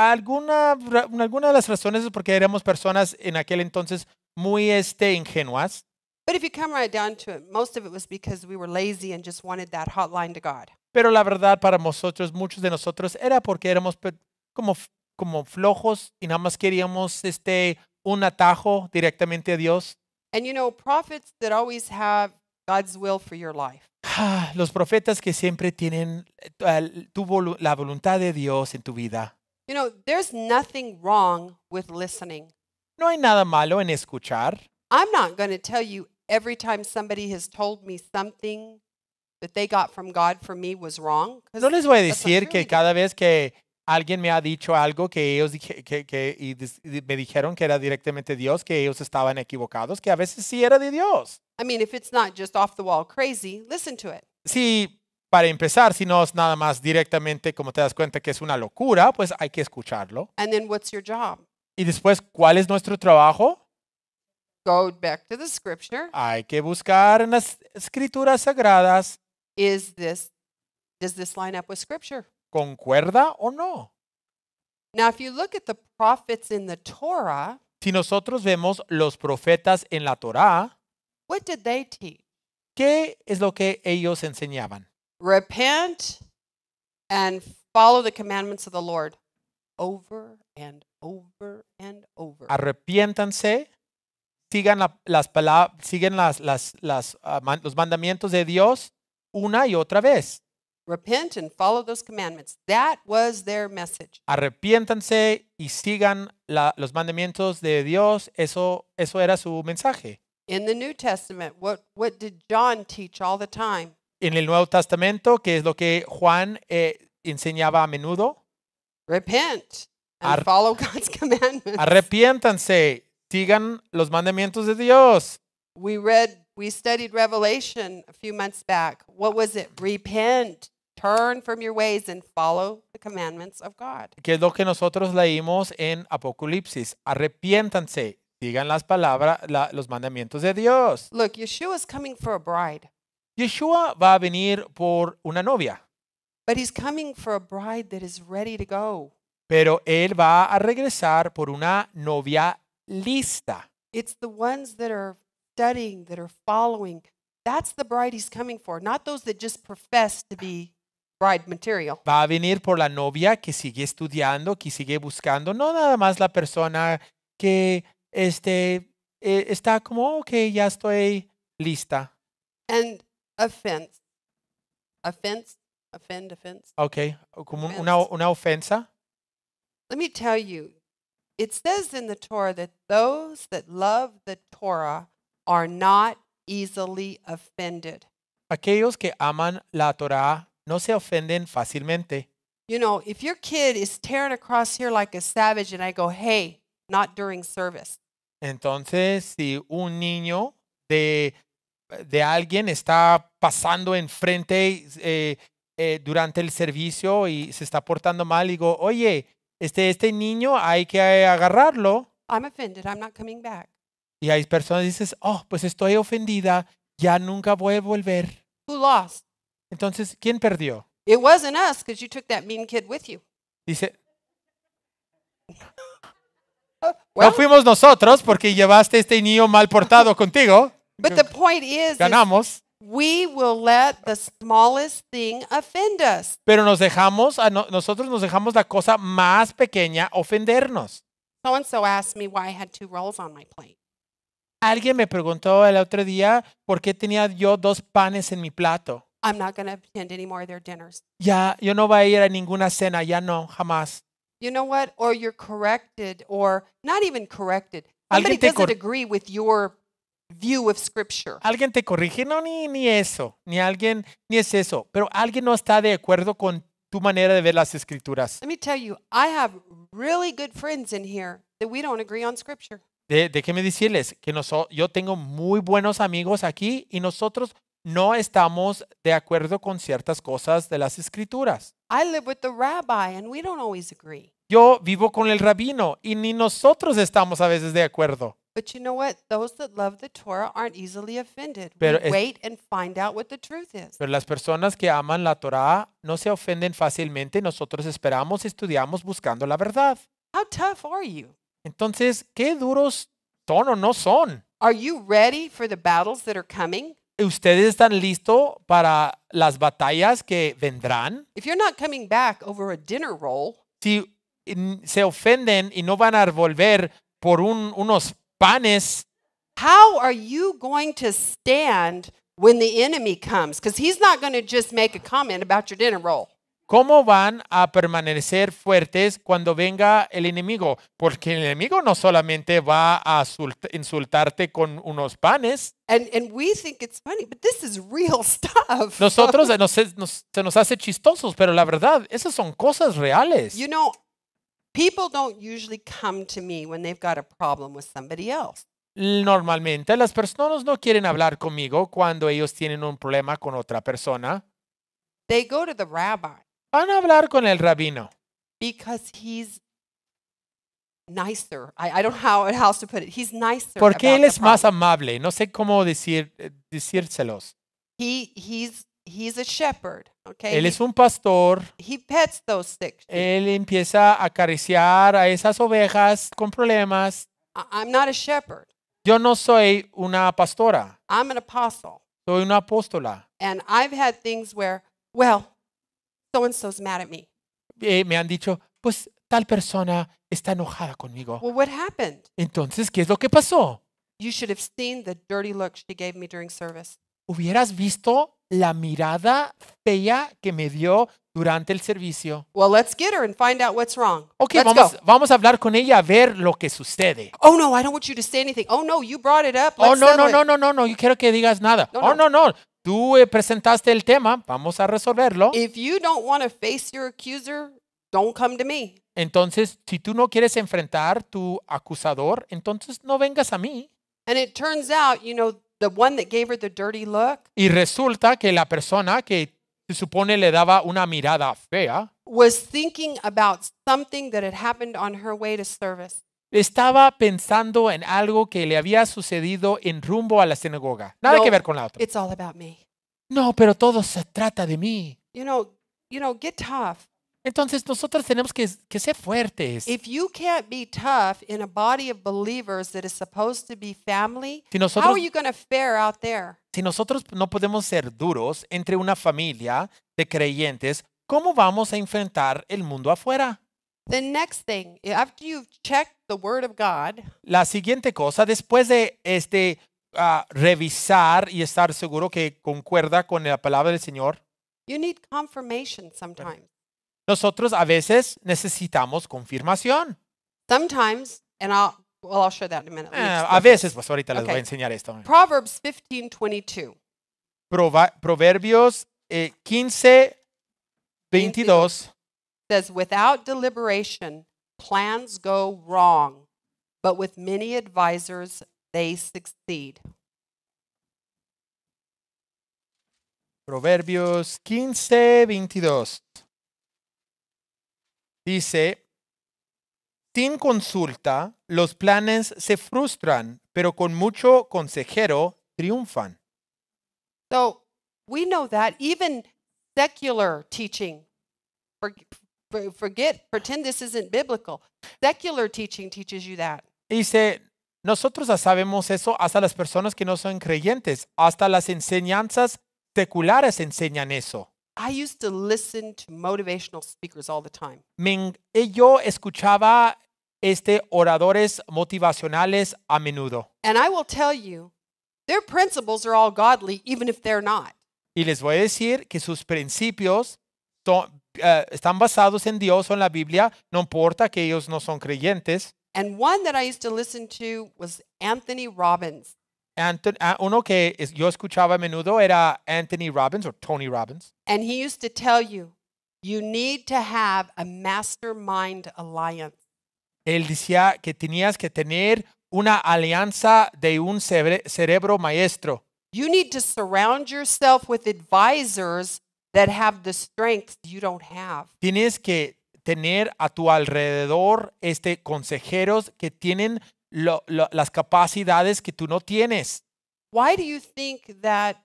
alguna, alguna de las razones es porque éramos personas en aquel entonces muy este, ingenuas.
But if you come right down to it, most of it was because we were lazy and just wanted that hotline to God.
Pero la verdad para nosotros, muchos de nosotros, era porque éramos como, como flojos y nada más queríamos este, un atajo directamente a Dios.
And you know, prophets that always have God's will for your
life. Ah, los profetas que siempre tienen uh, tu volu la voluntad de Dios en tu vida.
You know, there's nothing wrong with listening
no hay nada malo en escuchar.
I'm going tell you every time somebody has told me something they got God was wrong.
No les voy a decir que cada vez que alguien me ha dicho algo que ellos y me dijeron que era directamente Dios, que ellos estaban equivocados, que a veces sí era de Dios.
I mean, if it's not just off the wall crazy, listen to it.
Sí, para empezar, si no es nada más directamente como te das cuenta que es una locura, pues hay que escucharlo.
And then what's your job?
Y después, ¿cuál es nuestro trabajo? Hay que buscar en las escrituras
sagradas. Is this
¿Concuerda
o no?
si nosotros vemos los profetas en la Torá, ¿Qué es lo que ellos enseñaban?
Repent and follow the commandments of the Lord over and over and over.
Arrepiéntanse, sigan la, las palabras, siguen las, las, las uh, man, los mandamientos de Dios una y otra vez. Repent and follow those commandments. That was
their message.
Arrepiéntanse y sigan la, los mandamientos de Dios. Eso, eso era su mensaje.
In the New Testament, what, what did John teach all the
time? En el Nuevo Testamento, ¿qué es lo que Juan eh, enseñaba a menudo. Repent and follow God's commandments. Arrepiéntanse,
sigan los mandamientos de Dios. We read, we studied Revelation a few months back. What was it? Repent. Turn from your ways and follow the commandments of God.
Que es lo que nosotros leímos en Apocalipsis. Arrepiéntanse, sigan las palabras, la, los mandamientos de Dios.
Look, Yeshua is coming for a bride.
Yeshua va a venir por una novia.
But he's coming for a bride that is ready to go.
Pero él va a regresar por una novia lista.
It's the ones that are studying, that are following. That's the bride he's coming for, not those that just profess to be bride material.
Va a venir por la novia que sigue estudiando, que sigue buscando, no nada más la persona que este eh, está como, ok, ya estoy lista.
And offense. Offense Offend, offense. Ok, como Offense. una,
una ofensa.
Let me tell you, it says in the Torah that those that love the Torah are not easily offended.
Aquellos que aman la Torah no se ofenden fácilmente.
You know, if your kid is tearing across here like a savage and I go, hey, not during service,
Entonces, si un niño de, de alguien está pasando enfrente eh, Eh, durante el servicio y se está portando mal, y digo, oye, este, este niño hay que agarrarlo.
I'm offended. I'm not coming back.
Y hay personas que dices, oh, pues estoy ofendida, ya nunca voy a volver. Who lost? Entonces, ¿quién perdió?
It wasn't us you took that mean kid with you. Dice, no
fuimos nosotros porque llevaste este niño mal portado contigo.
ganamos. We will let the smallest thing offend us.
Pero nos dejamos, a no- nosotros nos dejamos la cosa más pequeña ofendernos. Alguien me preguntó el otro día por qué tenía yo dos panes en mi plato.
I'm not going to attend any more of their dinners.
Ya, yo no voy a ir a ninguna cena, ya no, jamás.
You know what? Or you're corrected, or not even corrected. Somebody doesn't cor- agree with your
Alguien te corrige, no, ni, eso, ni alguien, ni es eso, pero alguien no está de acuerdo con tu manera de ver las escrituras. Let me tell De, decirles que yo tengo muy buenos amigos aquí y nosotros no estamos de acuerdo con ciertas cosas de las escrituras. Yo vivo con el rabino y ni nosotros estamos a veces de acuerdo.
But you know what? Those that love the Torah aren't easily offended. Pero We es- wait and find out what the truth is.
Pero las personas que aman la Torá no se ofenden fácilmente. Nosotros esperamos y estudiamos buscando la verdad. How tough are you? Entonces, ¿qué duros son o no son? Are you ready for the battles that are coming? ¿Ustedes están listos para las batallas que vendrán?
If you're not coming back over a dinner roll,
Si mm, se ofenden y no van a volver por un- unos panes. How are you going to stand when the enemy comes?
Because he's not going to just make a comment about your dinner roll.
¿Cómo van a permanecer fuertes cuando venga el enemigo? Porque el enemigo no solamente va a insultarte con unos panes.
And, we think it's funny, but this Nosotros se
nos, se nos hace chistosos, pero la verdad, esas son cosas reales. You
know, People don't usually come to me when they've got a problem with somebody
else. Normalmente las personas no quieren hablar conmigo cuando ellos tienen un problema con otra persona. They go to the rabbi. Van a hablar con el rabino.
Because he's nicer. I, I don't know how, how to put it. He's nicer. Porque él es más
amable. No sé cómo decir eh, decírselos.
He he's He's a shepherd, okay? Él es
un pastor.
He pets those sticks.
Él empieza a acariciar a esas ovejas con problemas.
I'm not a shepherd.
Yo no soy una pastora.
I'm an apostle.
Soy una apóstola.
And I've had things where, well, so and so's mad at me.
Eh, me han dicho, pues tal persona está enojada conmigo. Well,
what happened?
Entonces, ¿qué es lo que pasó?
You should have seen the dirty look she gave me during service.
Hubieras visto la mirada fea que me dio durante el servicio.
Well, let's get her and find out what's wrong. Okay, let's vamos, go.
vamos a hablar con ella a ver lo que sucede.
Oh no, I don't want you to say anything. Oh no, you brought it up. Oh, let's oh no, no, no,
no, no, no, yo quiero que digas nada. No, oh no, no. no. Tú eh, presentaste el tema, vamos a resolverlo. If you don't want to face your accuser, don't come to me. Entonces, si tú no quieres enfrentar tu acusador, entonces no vengas a mí. And it turns out, you know, y resulta que la persona que se supone le daba una mirada fea estaba pensando en algo que le había sucedido en rumbo a la sinagoga. Nada que ver con la otra. No, pero todo se trata de mí.
You know, you know, get
entonces nosotros tenemos que, ser fuertes. si nosotros, no podemos ser duros entre una familia de creyentes, ¿cómo vamos a enfrentar el mundo afuera? la siguiente cosa después de este ah, revisar y estar seguro que concuerda con la palabra del Señor,
you need confirmation sometimes.
Nosotros a veces necesitamos confirmación.
Sometimes, and I'll, show that in a minute. Ah, a
veces, pues ahorita les voy a enseñar esto.
Proverbs 15, 22.
Proverbios 15, eh, 22.
says, without deliberation, plans go wrong, but with many advisors, they succeed.
Proverbios 15, 22. Dice, sin consulta los planes se frustran, pero con mucho consejero triunfan. So
we know that even secular teaching, forget, pretend this isn't biblical. Secular teaching teaches you that.
Dice, nosotros ya sabemos eso hasta las personas que no son creyentes, hasta las enseñanzas seculares enseñan eso.
I used to listen to motivational speakers all the time.
Me, eh, yo escuchaba este oradores motivacionales a menudo.
And I will tell you, their principles are all godly, even if they're not.
Y les voy a decir que sus principios son, uh, eh, están basados en Dios o en la Biblia, no importa que ellos no son creyentes.
And one that I used to listen to was Anthony Robbins.
Anthony, ah, uno que yo escuchaba a menudo era Anthony Robbins o Tony Robbins.
And he used to tell you, you need to have a mastermind alliance.
Él decía que tenías que tener una alianza de un cere cerebro maestro.
You need to surround yourself with advisors that have the strengths you don't have.
Tienes que tener a tu alrededor este consejeros que tienen lo, las capacidades que tú no tienes.
Why do you think that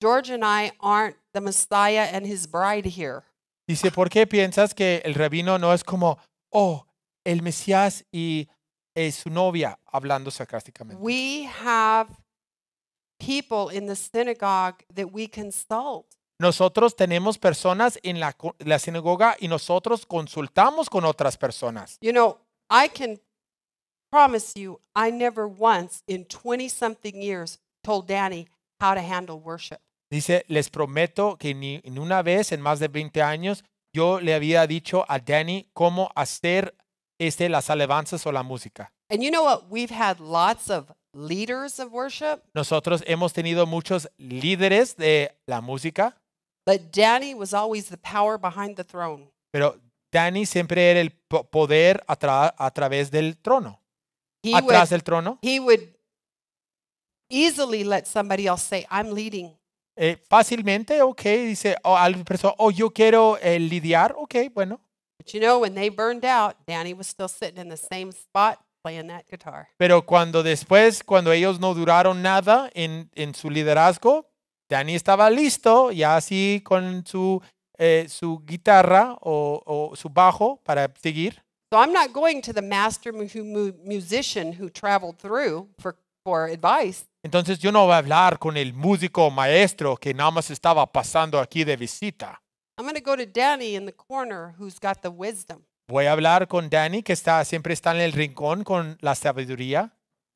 George and I aren't the Messiah and his bride here?
Dice, ¿por qué piensas que el rabino no es como, oh, el Mesías y eh, su novia, hablando sarcásticamente?
We have people in the synagogue that we consult.
Nosotros tenemos personas en la, la sinagoga y nosotros consultamos con otras personas.
You know, I can promise you, I never once in 20 something years told Danny how to handle worship.
Dice, les prometo que ni en una vez en más de 20 años yo le había dicho a Danny cómo hacer este las alabanzas o la música.
And you know what? We've had lots of leaders of worship.
Nosotros hemos tenido muchos líderes de la música.
But Danny was always the power behind the throne.
Pero Danny siempre era el poder a, a través del trono. He atrás would, del trono. He would
easily let somebody else say, I'm leading.
Eh, fácilmente, ok, dice oh, al persona, oh, yo quiero eh, lidiar, ok, bueno.
But you know, when they burned out, Danny was still sitting in the same spot playing that guitar.
Pero cuando después, cuando ellos no duraron nada en, en su liderazgo, Danny estaba listo, ya así con su, eh, su guitarra o, o su bajo para seguir.
So I'm not going to the master musician who traveled through for, for advice.
Entonces yo no voy a hablar con el músico maestro que nada más estaba pasando aquí de visita.
I'm going to go to Danny in the corner who's got the wisdom.
Voy a hablar con Danny que está siempre está en el rincón con la sabiduría.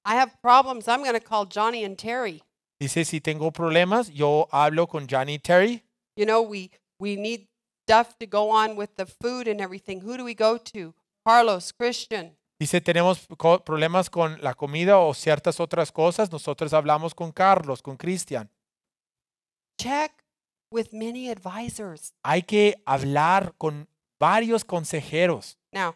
I have problems. I'm going to call Johnny and Terry.
Dice si tengo problemas, yo hablo con Johnny y Terry.
You know, we we need stuff to go on with the food and everything. Who do we go to? Carlos, Christian.
Dice, tenemos problemas con la comida o ciertas otras cosas. Nosotros hablamos con Carlos, con Cristian.
Check with many advisors.
Hay que hablar con varios consejeros.
Now,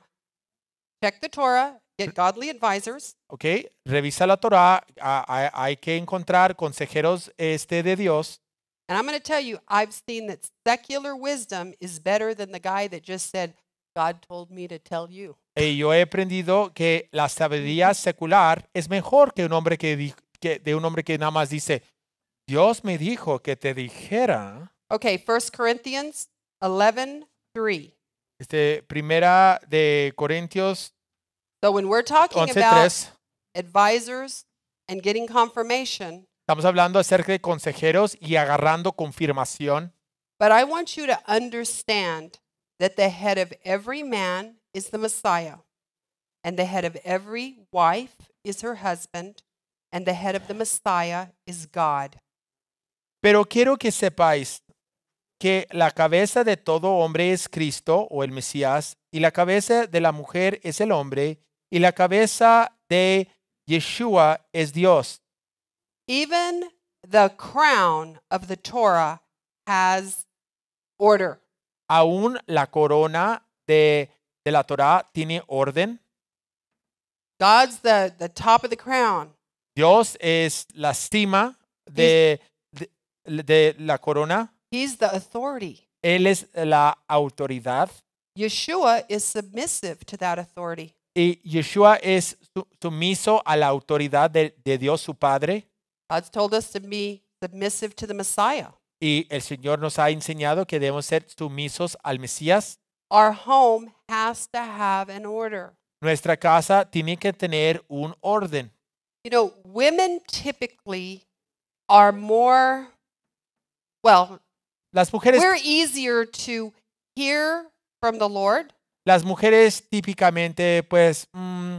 check the Torah, get godly advisors.
Okay, revisa la Torah. Hay que encontrar consejeros este de Dios.
And I'm going to tell you, I've seen that secular wisdom is better than the guy that just said, God told me to tell you.
Y eh, yo he aprendido que la sabiduría secular es mejor que un hombre que, que de un hombre que nada más dice, Dios me dijo que te dijera.
Okay, 1 Corinthians 11:3.
Este primera de Corintios
So when we're talking 11, about 3, advisors and getting confirmation,
estamos hablando acerca de consejeros y agarrando confirmación.
But I want you to understand that the head of every man is the Messiah, and the head of every wife is her husband, and the head of the Messiah is God.
Pero quiero que sepáis que la cabeza de todo hombre es Cristo o el Mesías, y la cabeza de la mujer es el hombre, y la cabeza de Yeshua es Dios.
Even the crown of the Torah has order.
aún la corona de, de la Torá tiene orden. God's the, the top of the crown. Dios es la estima de, de, la corona. He's the authority. Él es la autoridad. Yeshua
is submissive to that authority.
Y Yeshua es sumiso a la autoridad de, de Dios su Padre. God's told us
to be submissive to the Messiah.
Y el Señor nos ha enseñado que debemos ser sumisos al Mesías. Nuestra casa tiene que tener un orden.
You know, women typically are more well,
las mujeres we're
easier to hear from the Lord.
Las mujeres típicamente pues mm,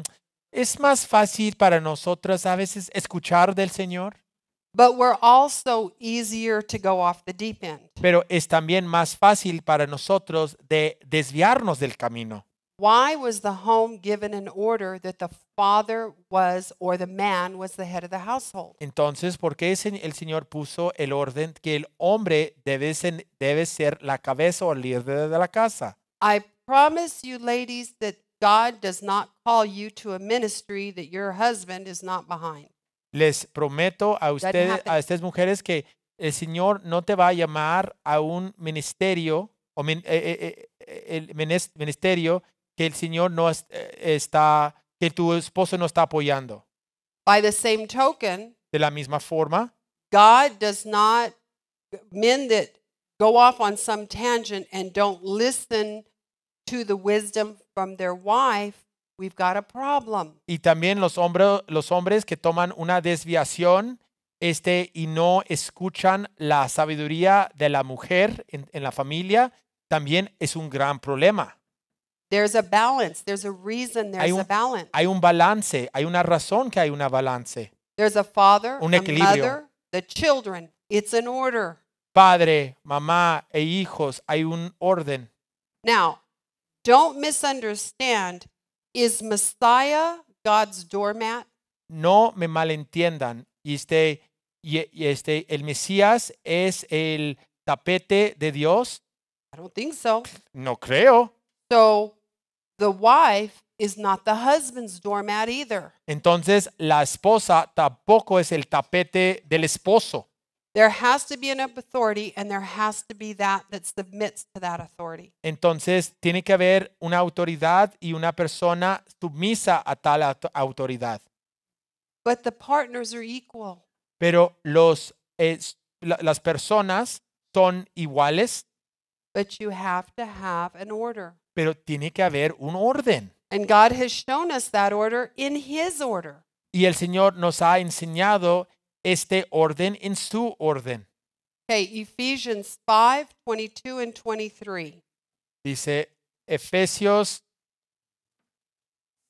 es más fácil para nosotras a veces escuchar del Señor.
But we're also easier to go off the deep end.
Pero es también más fácil para nosotros de desviarnos del camino.
Why was the home given an order that the father was or the man was the head of the household?
Entonces, ¿por qué el Señor puso el orden que el hombre debe ser, debe ser la cabeza o el líder de la casa?
I promise you ladies that God does not call you to a ministry that your husband is not behind.
Les prometo a ustedes, a estas mujeres, que el Señor no te va a llamar a un ministerio o eh, eh, eh, el ministerio que el Señor no está, que tu esposo no está apoyando.
By the same token,
de la misma forma,
God does not men that go off on some tangent and don't listen to the wisdom from their wife
y también los hombres, los hombres que toman una desviación este, y no escuchan la sabiduría de la mujer en, la familia, también es un gran problema.
balance. hay un, balance.
Hay un balance. Hay una razón que hay un balance.
Hay un equilibrio.
Padre, mamá e hijos. Hay un orden.
Now, don't misunderstand Is Messiah God's doormat?
No me malentiendan. Y este, y este, el Mesías es el tapete de Dios. I don't think so. No creo. So
the wife is not the husband's doormat either.
Entonces la esposa tampoco es el tapete del esposo.
There has to be an authority and there has to be that that submits to that authority.
Entonces, tiene que haber una autoridad y una persona sumisa a tal autoridad.
But the partners are equal.
Pero los eh, las personas son iguales.
But you have to have an order.
Pero tiene que haber un orden.
And God has shown us that order in his order.
Y el Señor nos ha enseñado este orden en su orden.
Okay, Ephesians 5, 22 and 23.
Dice Efesios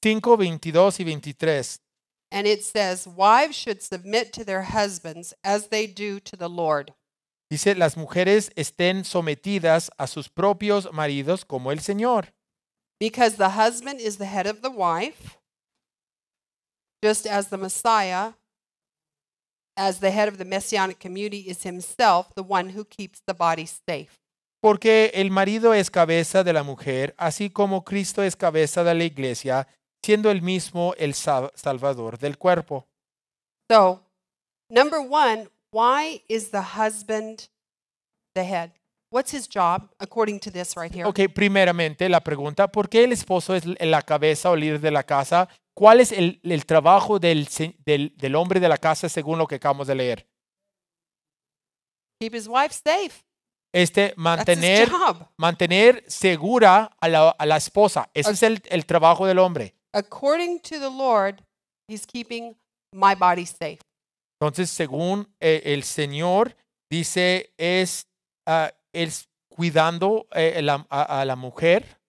5, 22 y 23.
And it says, Wives should submit to their husbands as they do to the Lord.
Dice, las mujeres estén sometidas a sus propios maridos como el Señor. Because the husband is the head of the wife, just as the
Messiah as the head of the messianic community is himself the one who keeps the body safe.
Porque el marido es cabeza de la mujer, así como Cristo es cabeza de la iglesia, siendo él mismo el salvador del cuerpo.
So, number one, why is the husband the head? What's his job according to this right here? Okay,
primeramente la pregunta, ¿por qué el esposo es la cabeza o líder de la casa? ¿Cuál es el, el trabajo del, del, del, hombre de la casa según lo que acabamos de leer?
Keep his wife safe.
Este, mantener, mantener segura a la, a la esposa. Ese es el, el trabajo del hombre.
According to the Lord, he's keeping my body safe.
Entonces, según eh, el Señor, dice, es, uh, es cuidando eh, la, a, la mujer,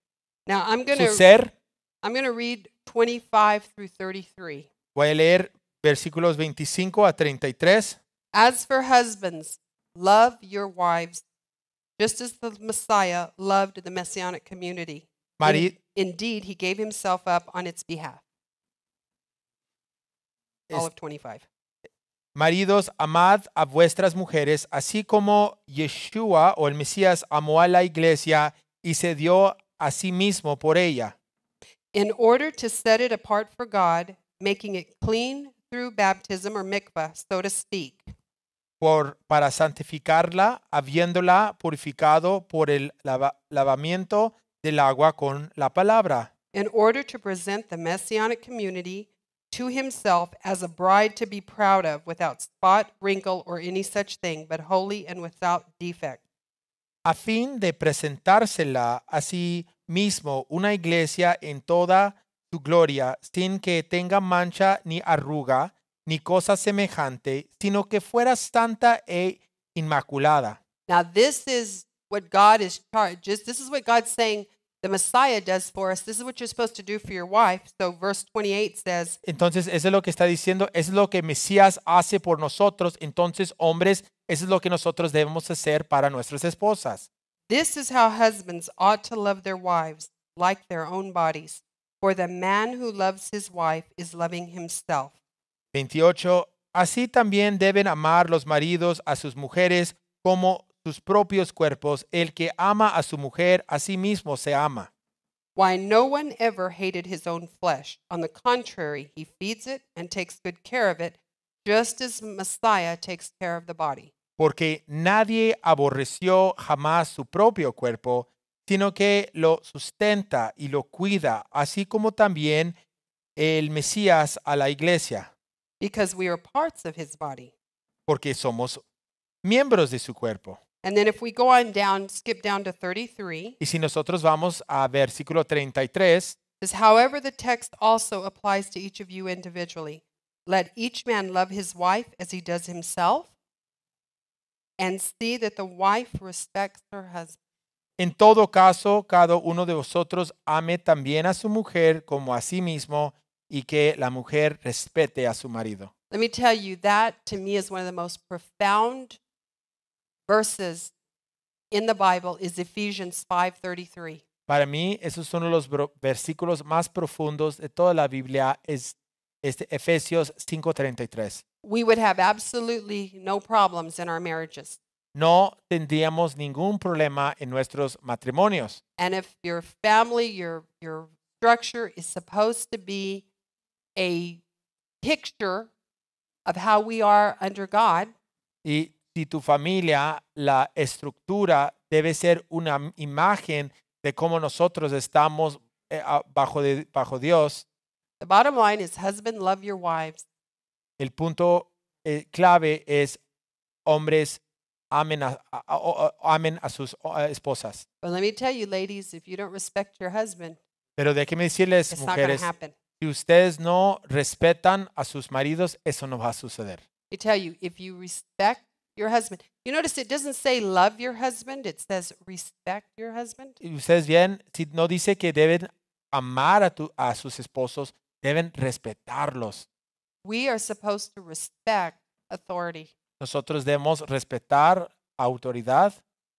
Now, I'm gonna, su ser.
I'm going to read 25 through 33.
Voy a leer versículos 25 a 33.
As for husbands, love your wives, just as the Messiah loved the Messianic community. Mari- In, indeed, he gave himself up on its behalf. All of 25.
Maridos, amad a vuestras mujeres, así como Yeshua o el Mesías amó a la iglesia y se dio a sí mismo por ella
in order to set it apart for God, making it clean through baptism or mikvah, so to speak.
Por, para santificarla, habiéndola purificado por el lava, lavamiento del agua con la palabra.
In order to present the messianic community to himself as a bride to be proud of, without spot, wrinkle, or any such thing, but holy and without defect.
A fin de presentársela así mismo una iglesia en toda su gloria, sin que tenga mancha ni arruga, ni cosa semejante, sino que fuera santa e inmaculada. Entonces, eso es lo que está diciendo, es lo que Mesías hace por nosotros. Entonces, hombres, eso es lo que nosotros debemos hacer para nuestras esposas.
This is how husbands ought to love their wives, like their own bodies. For the man who loves his wife is loving himself.
28. Así también deben amar los maridos a sus mujeres como sus propios cuerpos. El que ama a su mujer, a sí mismo se ama.
Why no one ever hated his own flesh. On the contrary, he feeds it and takes good care of it, just as Messiah takes care of the body.
porque nadie aborreció jamás su propio cuerpo, sino que lo sustenta y lo cuida, así como también el Mesías a la iglesia. Because we are parts of his body. Porque somos miembros de su cuerpo.
And then if we go on down, skip down to 33.
Y si nosotros vamos a versículo 33.
Says, however, the text also applies to each of you individually. Let each man love his wife as he does himself and see that the wife respects her husband.
En todo caso, cada uno de vosotros ame también a su mujer como a sí mismo y que la mujer respete a su marido.
Let me tell you that to me is one of the most profound verses in the Bible is Ephesians 5:33.
Para mí, esos son los versículos más profundos de toda la Biblia es este Efesios 5:33.
we would have absolutely no problems in our marriages.
No tendríamos ningún problema en nuestros matrimonios.
And if your family, your your structure is supposed to be a picture
of how we are under God. Y si tu familia, la estructura debe ser una imagen de cómo nosotros estamos eh, bajo, de, bajo Dios. The bottom line is husband love your wives. El punto eh, clave es hombres amen a, a, a, amen a sus esposas.
But let me tell you, ladies, if you don't respect your husband,
Pero déjenme decirles, mujeres, si ustedes no respetan a sus maridos, eso no va a suceder.
Let tell you, if you respect your husband, you notice it doesn't say love your husband, it says respect your husband.
Y ustedes bien, si no dice que deben amar a, tu, a sus esposos, deben respetarlos.
We are supposed to respect authority.
Nosotros debemos respetar autoridad.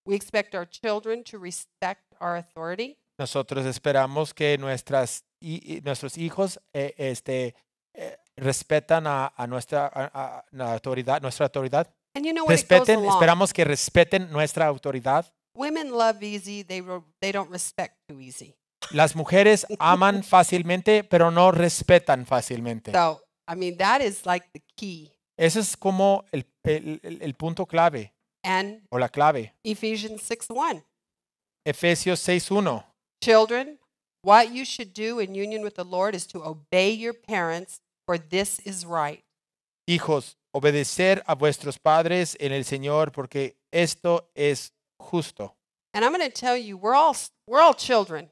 We expect our children to respect our authority.
Nosotros esperamos que nuestras y, nuestros hijos eh, este, eh, respetan a, a nuestra a, a, autoridad, nuestra autoridad. And you know respeten, esperamos que respeten nuestra autoridad.
Women love easy, they, they don't respect too easy.
Las mujeres aman fácilmente, pero no respetan fácilmente. So,
I mean, that is like the key.
Ese es como el, el, el punto clave and o la clave.
Ephesians 6:1.
Efesios 6:1.
Children, what you should do in union with the Lord is to obey your parents, for this is right.
Hijos, obedecer a vuestros padres en el Señor, porque esto es justo.
And I'm going to tell you, we're all we're all children.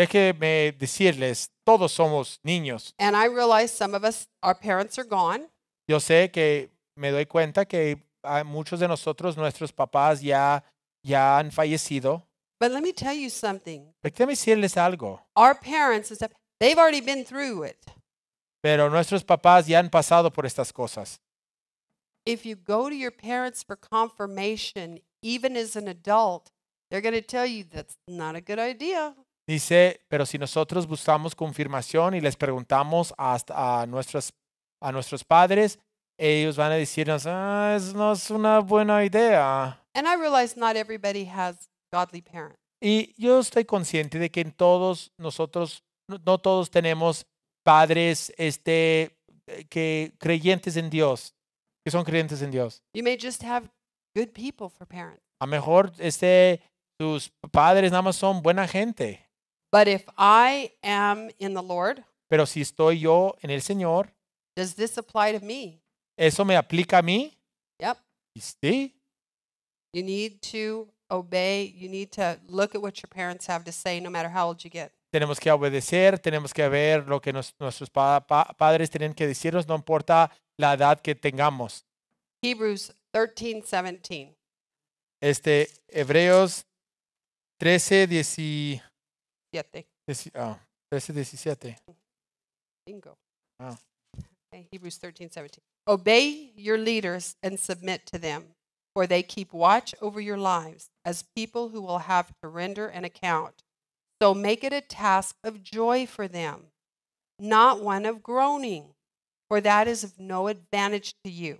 Déjeme decirles, todos somos niños.
And I realize some of us, our parents are gone.
Yo sé que me doy cuenta que muchos de nosotros, nuestros papás ya, ya han fallecido.
But let me tell you something.
Pero déjenme decirles algo.
Our parents they've already been through it.
Pero nuestros papás ya han pasado por estas cosas.
If you go to your parents for confirmation, even as an adult, they're going to tell you that's not a good idea.
Dice, pero si nosotros buscamos confirmación y les preguntamos hasta a, nuestros, a nuestros padres, ellos van a decirnos, ah, no es una buena idea. Y yo estoy consciente de que en todos nosotros, no, todos tenemos padres este, que creyentes en Dios, que son creyentes en Dios.
A
lo mejor este, tus padres nada más son buena gente.
But if I am in the Lord,
Pero si estoy yo en el Señor,
does this apply to me?
¿eso me aplica a mí? Yep. Sí,
You need to obey. You need to look at what your parents have to say, no matter how old you get.
tenemos que obedecer, tenemos que ver lo que nuestros padres tienen que decirnos, no importa la edad que tengamos.
Hebrews 13:17.
Este, Hebreos 13, 17. Deci, oh, ah, verse 17.
Bingo. Oh. Ah. Okay, Hebrews 13, 17. Obey your leaders and submit to them, for they keep watch over your lives as people who will have to render an account. So make it a task of joy for them, not one of groaning, for that is of no advantage to you.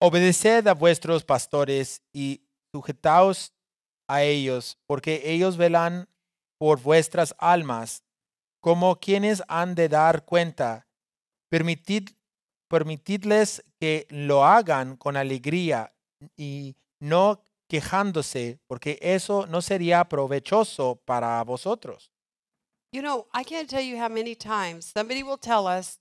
Obedeced a vuestros pastores y sujetaos a ellos, porque ellos velan por vuestras almas, como quienes han de dar cuenta. permitidles que lo hagan con alegría y no quejándose, porque eso no sería provechoso para vosotros.
You know, I can't tell you how many times somebody will tell us,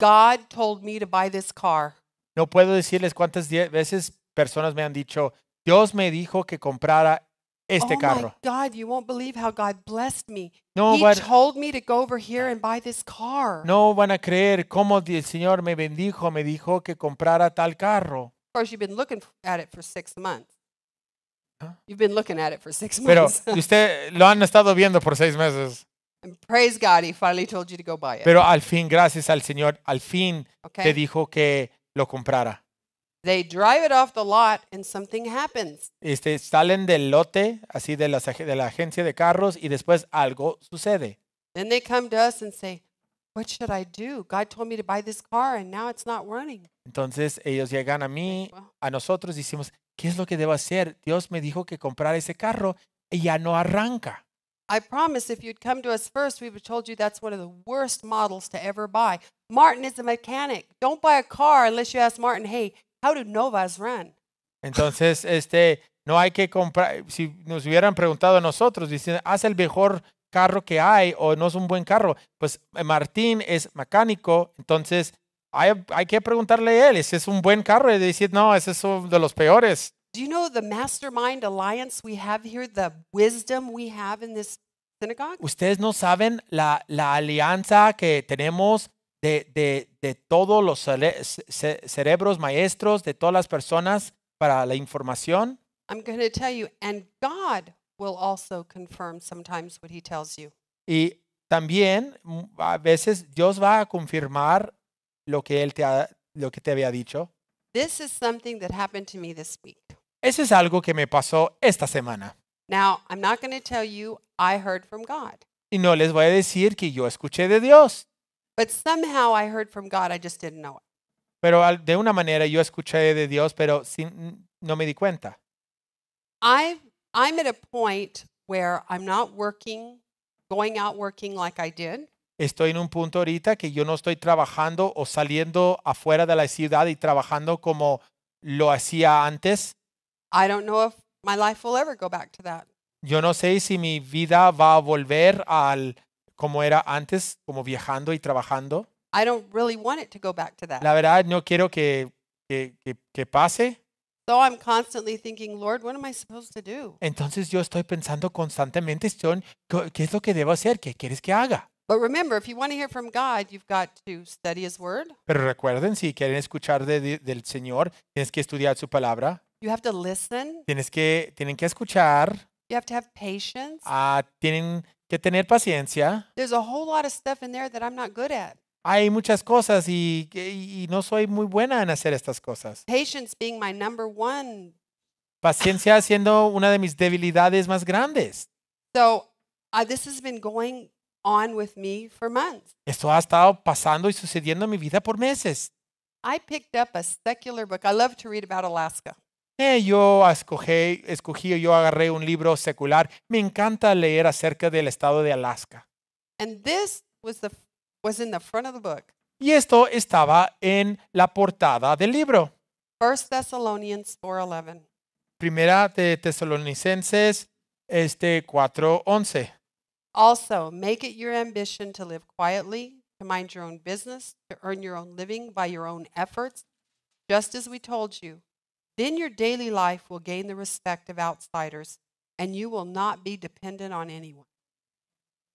God told me to buy this car.
No puedo decirles cuántas veces personas me han dicho, Dios me dijo que comprara este oh carro.
My God, you won't believe how God blessed me. No, He told me to go over here and buy this car.
no van a creer cómo el Señor me bendijo, me dijo que comprara tal carro.
Of course, you've been looking at it for six months. ¿Ah? You've been looking at it for six Pero months. usted
lo han estado viendo por seis meses.
And praise God, He finally told you to go buy it. Pero
al fin, gracias al Señor, al fin Okay. te dijo que lo comprara.
They drive it off the lot and something happens.
Este, salen del lote, así de la, de la agencia de carros, y después algo sucede.
Then they come to us and say, What should I do? God told me to buy this car and now it's not running.
Entonces ellos llegan a mí, a nosotros, y decimos, ¿qué es lo que debo hacer? Dios me dijo que comprar ese carro y ya no arranca.
I promise if you'd come to us first, we would have told you that's one of the worst models to ever buy. Martin is a mechanic. Don't buy a car unless you ask Martin, hey,
entonces, este, no hay que comprar, si nos hubieran preguntado a nosotros, dicen, haz el mejor carro que hay o no es un buen carro. Pues eh, Martín es mecánico, entonces hay, que preguntarle a él si es un buen carro y decir, no, ese es uno de los peores. Ustedes no saben la, la alianza que tenemos de, de, de todos los cerebros maestros, de todas las personas para la información. Y también mm, a veces Dios va a confirmar lo que él te ha, lo que te había dicho. This Eso es algo que me pasó esta semana. Y no les voy a decir que yo escuché de Dios. Pero de una manera yo escuché de Dios, pero sin- no me di cuenta.
I'm at a point where I'm not working, going out working like I did.
Estoy en un punto ahorita que yo no estoy trabajando o saliendo afuera de la ciudad y trabajando como lo hacía antes. I
don't know if my life will ever go back to that.
Yo no sé si mi vida va a volver al como era antes, como viajando y trabajando.
La
verdad, no quiero que, que, pase. Entonces yo estoy pensando constantemente, ¿qué es lo que debo hacer? ¿Qué quieres que haga? Pero recuerden, si quieren escuchar del Señor, tienes que estudiar su palabra. Tienes que, tienen que escuchar.
You have to have patience.
Ah, tienen que tener paciencia.
There's a whole lot of stuff in there that I'm not good at.
Hay muchas cosas y, y, no soy muy buena en hacer estas cosas.
Patience being my number one.
Paciencia siendo una de mis debilidades más grandes.
So, uh, this has been going on with me for months.
Esto ha estado pasando y sucediendo en mi vida por meses.
I picked up a secular book. I love to read about Alaska.
Eh, yo escogí, escogí, yo agarré un libro secular. Me encanta leer acerca del estado de Alaska.
And this was the, was in the front of the book.
Y esto estaba en la portada del libro.
1 Thessalonians 4:11.
Primera de Tesalonicenses este 4:11.
Also, make it your ambition to live quietly, to mind your own business, to earn your own living by your own efforts, just as we told you,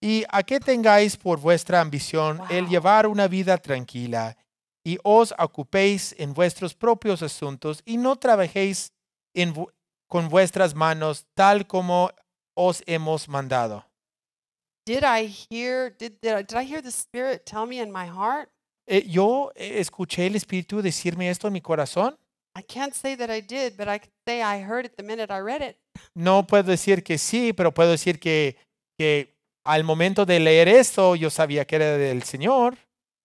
y a que tengáis por vuestra ambición el llevar una vida tranquila y os ocupéis en vuestros propios asuntos y no trabajéis con vuestras manos tal como os hemos mandado.
Did I hear did, I, hear the spirit tell me in my heart?
Eh, yo eh, escuché el espíritu decirme esto en mi corazón.
I can't say that I did, but I can say I heard it the minute I read it.
No puedo decir que sí, pero puedo decir que, que al momento de leer esto yo sabía que era del Señor.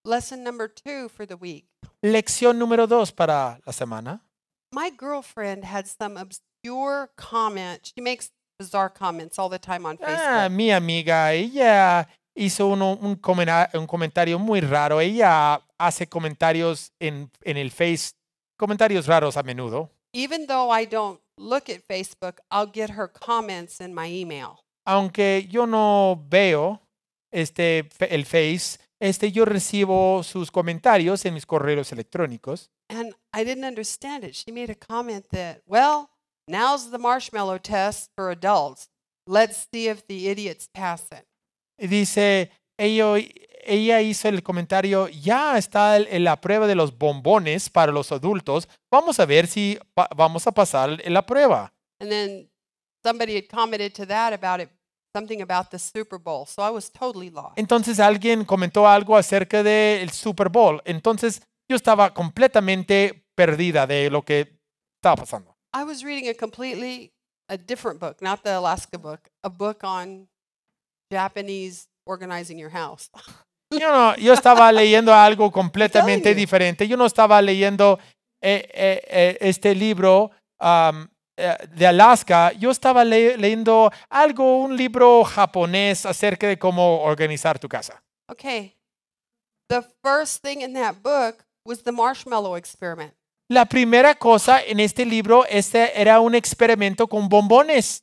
Lesson number two for the week.
Lección número dos para la semana.
My girlfriend had some obscure comment. She makes bizarre comments all the time on ah,
Facebook. Ah, mi amiga, ella hizo uno, un, comentario un comentario muy raro. Ella hace comentarios en, en el Face comentarios raros a menudo.
Even though I don't look at Facebook, I'll get her comments in my email.
Aunque yo no veo este el Face, este yo recibo sus comentarios en mis correos electrónicos.
And I didn't understand it. She made a comment that, well, now's the marshmallow test for adults. Let's see if the idiots pass it.
Dice, ello, ella hizo el comentario, ya está en la prueba de los bombones para los adultos, vamos a ver si vamos a pasar la prueba.
And then somebody had commented to that about something about the Super Bowl. So I was totally lost.
Entonces alguien comentó algo acerca del Super Bowl. Entonces yo estaba completamente perdida de lo que estaba pasando.
I was reading a completely a different book, not the Alaska book, a book on Japanese organizing your house.
Yo, no, estaba leyendo algo completamente diferente. Yo no estaba leyendo eh, eh, eh, este libro de Alaska, yo estaba leyendo algo, un libro japonés acerca de cómo organizar tu casa.
Okay. The first thing in that book was the marshmallow experiment.
La primera cosa en este libro este era un experimento con bombones.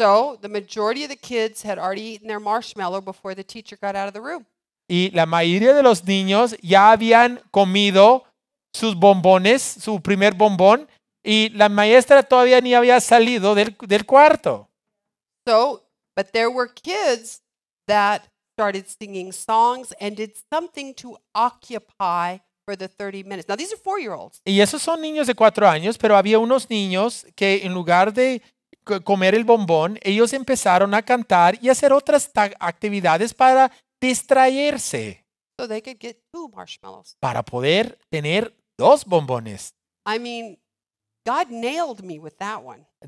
So the majority of the kids had already eaten their marshmallow before the teacher got out of the room.
Y la mayoría de los niños ya habían comido sus bombones, su primer bombón, y la maestra todavía ni había salido del, del cuarto.
So, but there were kids that started singing songs and did something to occupy for the 30 minutes. Now these are four-year-olds.
Y esos son niños de cuatro años, pero había unos niños que en lugar de comer el bombón, ellos empezaron a cantar y hacer otras actividades para distraerse. Para poder tener dos bombones.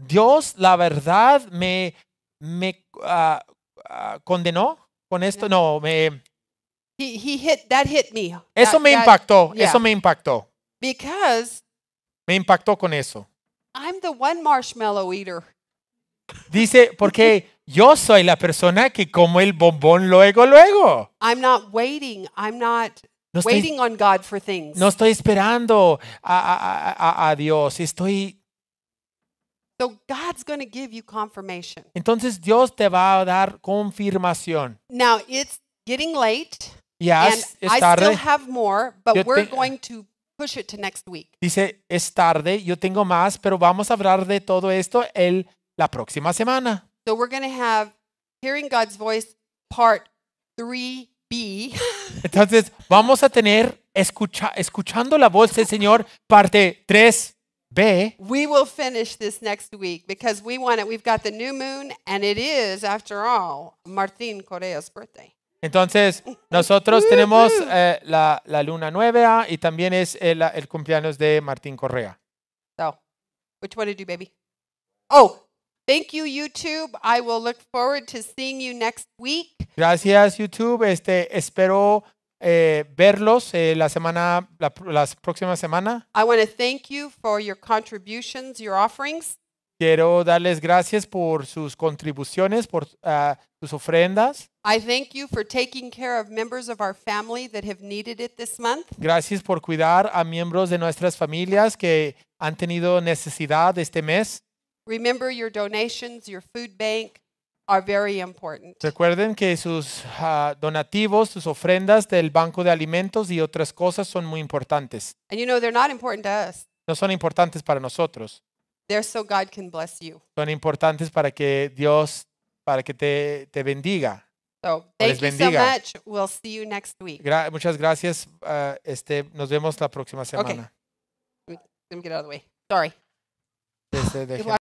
Dios, la verdad, me, me ah, ah, condenó con esto. No, me.
Eso me impactó. Eso me
impactó. Me impactó con eso.
I'm the marshmallow eater.
Dice, porque yo soy la persona que como el bombón luego, luego.
I'm not waiting. I'm not no estoy, waiting on God for things. No estoy
esperando a, a, a, a Dios. Estoy.
So God's going to give you confirmation.
Entonces Dios te va a dar confirmación.
Now it's getting late.
Yes, and es tarde. I still
have more, but we're going to push it to next week.
Dice es tarde. Yo tengo más, pero vamos a hablar de todo esto el la próxima semana.
So we're going to have Hearing God's Voice Part 3B.
Entonces, vamos a tener escucha, escuchando la voz del Señor parte 3. B.
We will finish this next week because we want it. We've got the new moon, and it is, after all, Martin Correa's birthday.
Entonces, nosotros tenemos eh, la, la, luna nueva y también es el, eh, el cumpleaños de Martín Correa.
So, which one did you, baby? Oh, Thank you, YouTube. I will look forward to seeing you next week.
Gracias, YouTube. Este, espero eh, verlos eh, la semana, la, la próxima semana.
I want to thank you for your contributions, your offerings.
Quiero darles gracias por sus contribuciones, por ah, sus ofrendas.
I thank you for taking care of members of our family that have needed it this month.
Gracias por cuidar a miembros de nuestras familias que han tenido necesidad este mes.
Remember your donations, your food bank are very important.
Recuerden que sus uh, donativos, sus ofrendas del banco de alimentos y otras cosas son muy importantes.
And you know they're not important to us.
No son importantes para nosotros.
They're so God can bless you.
Son importantes para que Dios para que te, te bendiga. So, thank bendiga. you
so much. We'll see you next week.
Gra muchas gracias. Uh, este, nos vemos la próxima semana.
Okay. Let me get out of the way. Sorry.
Este,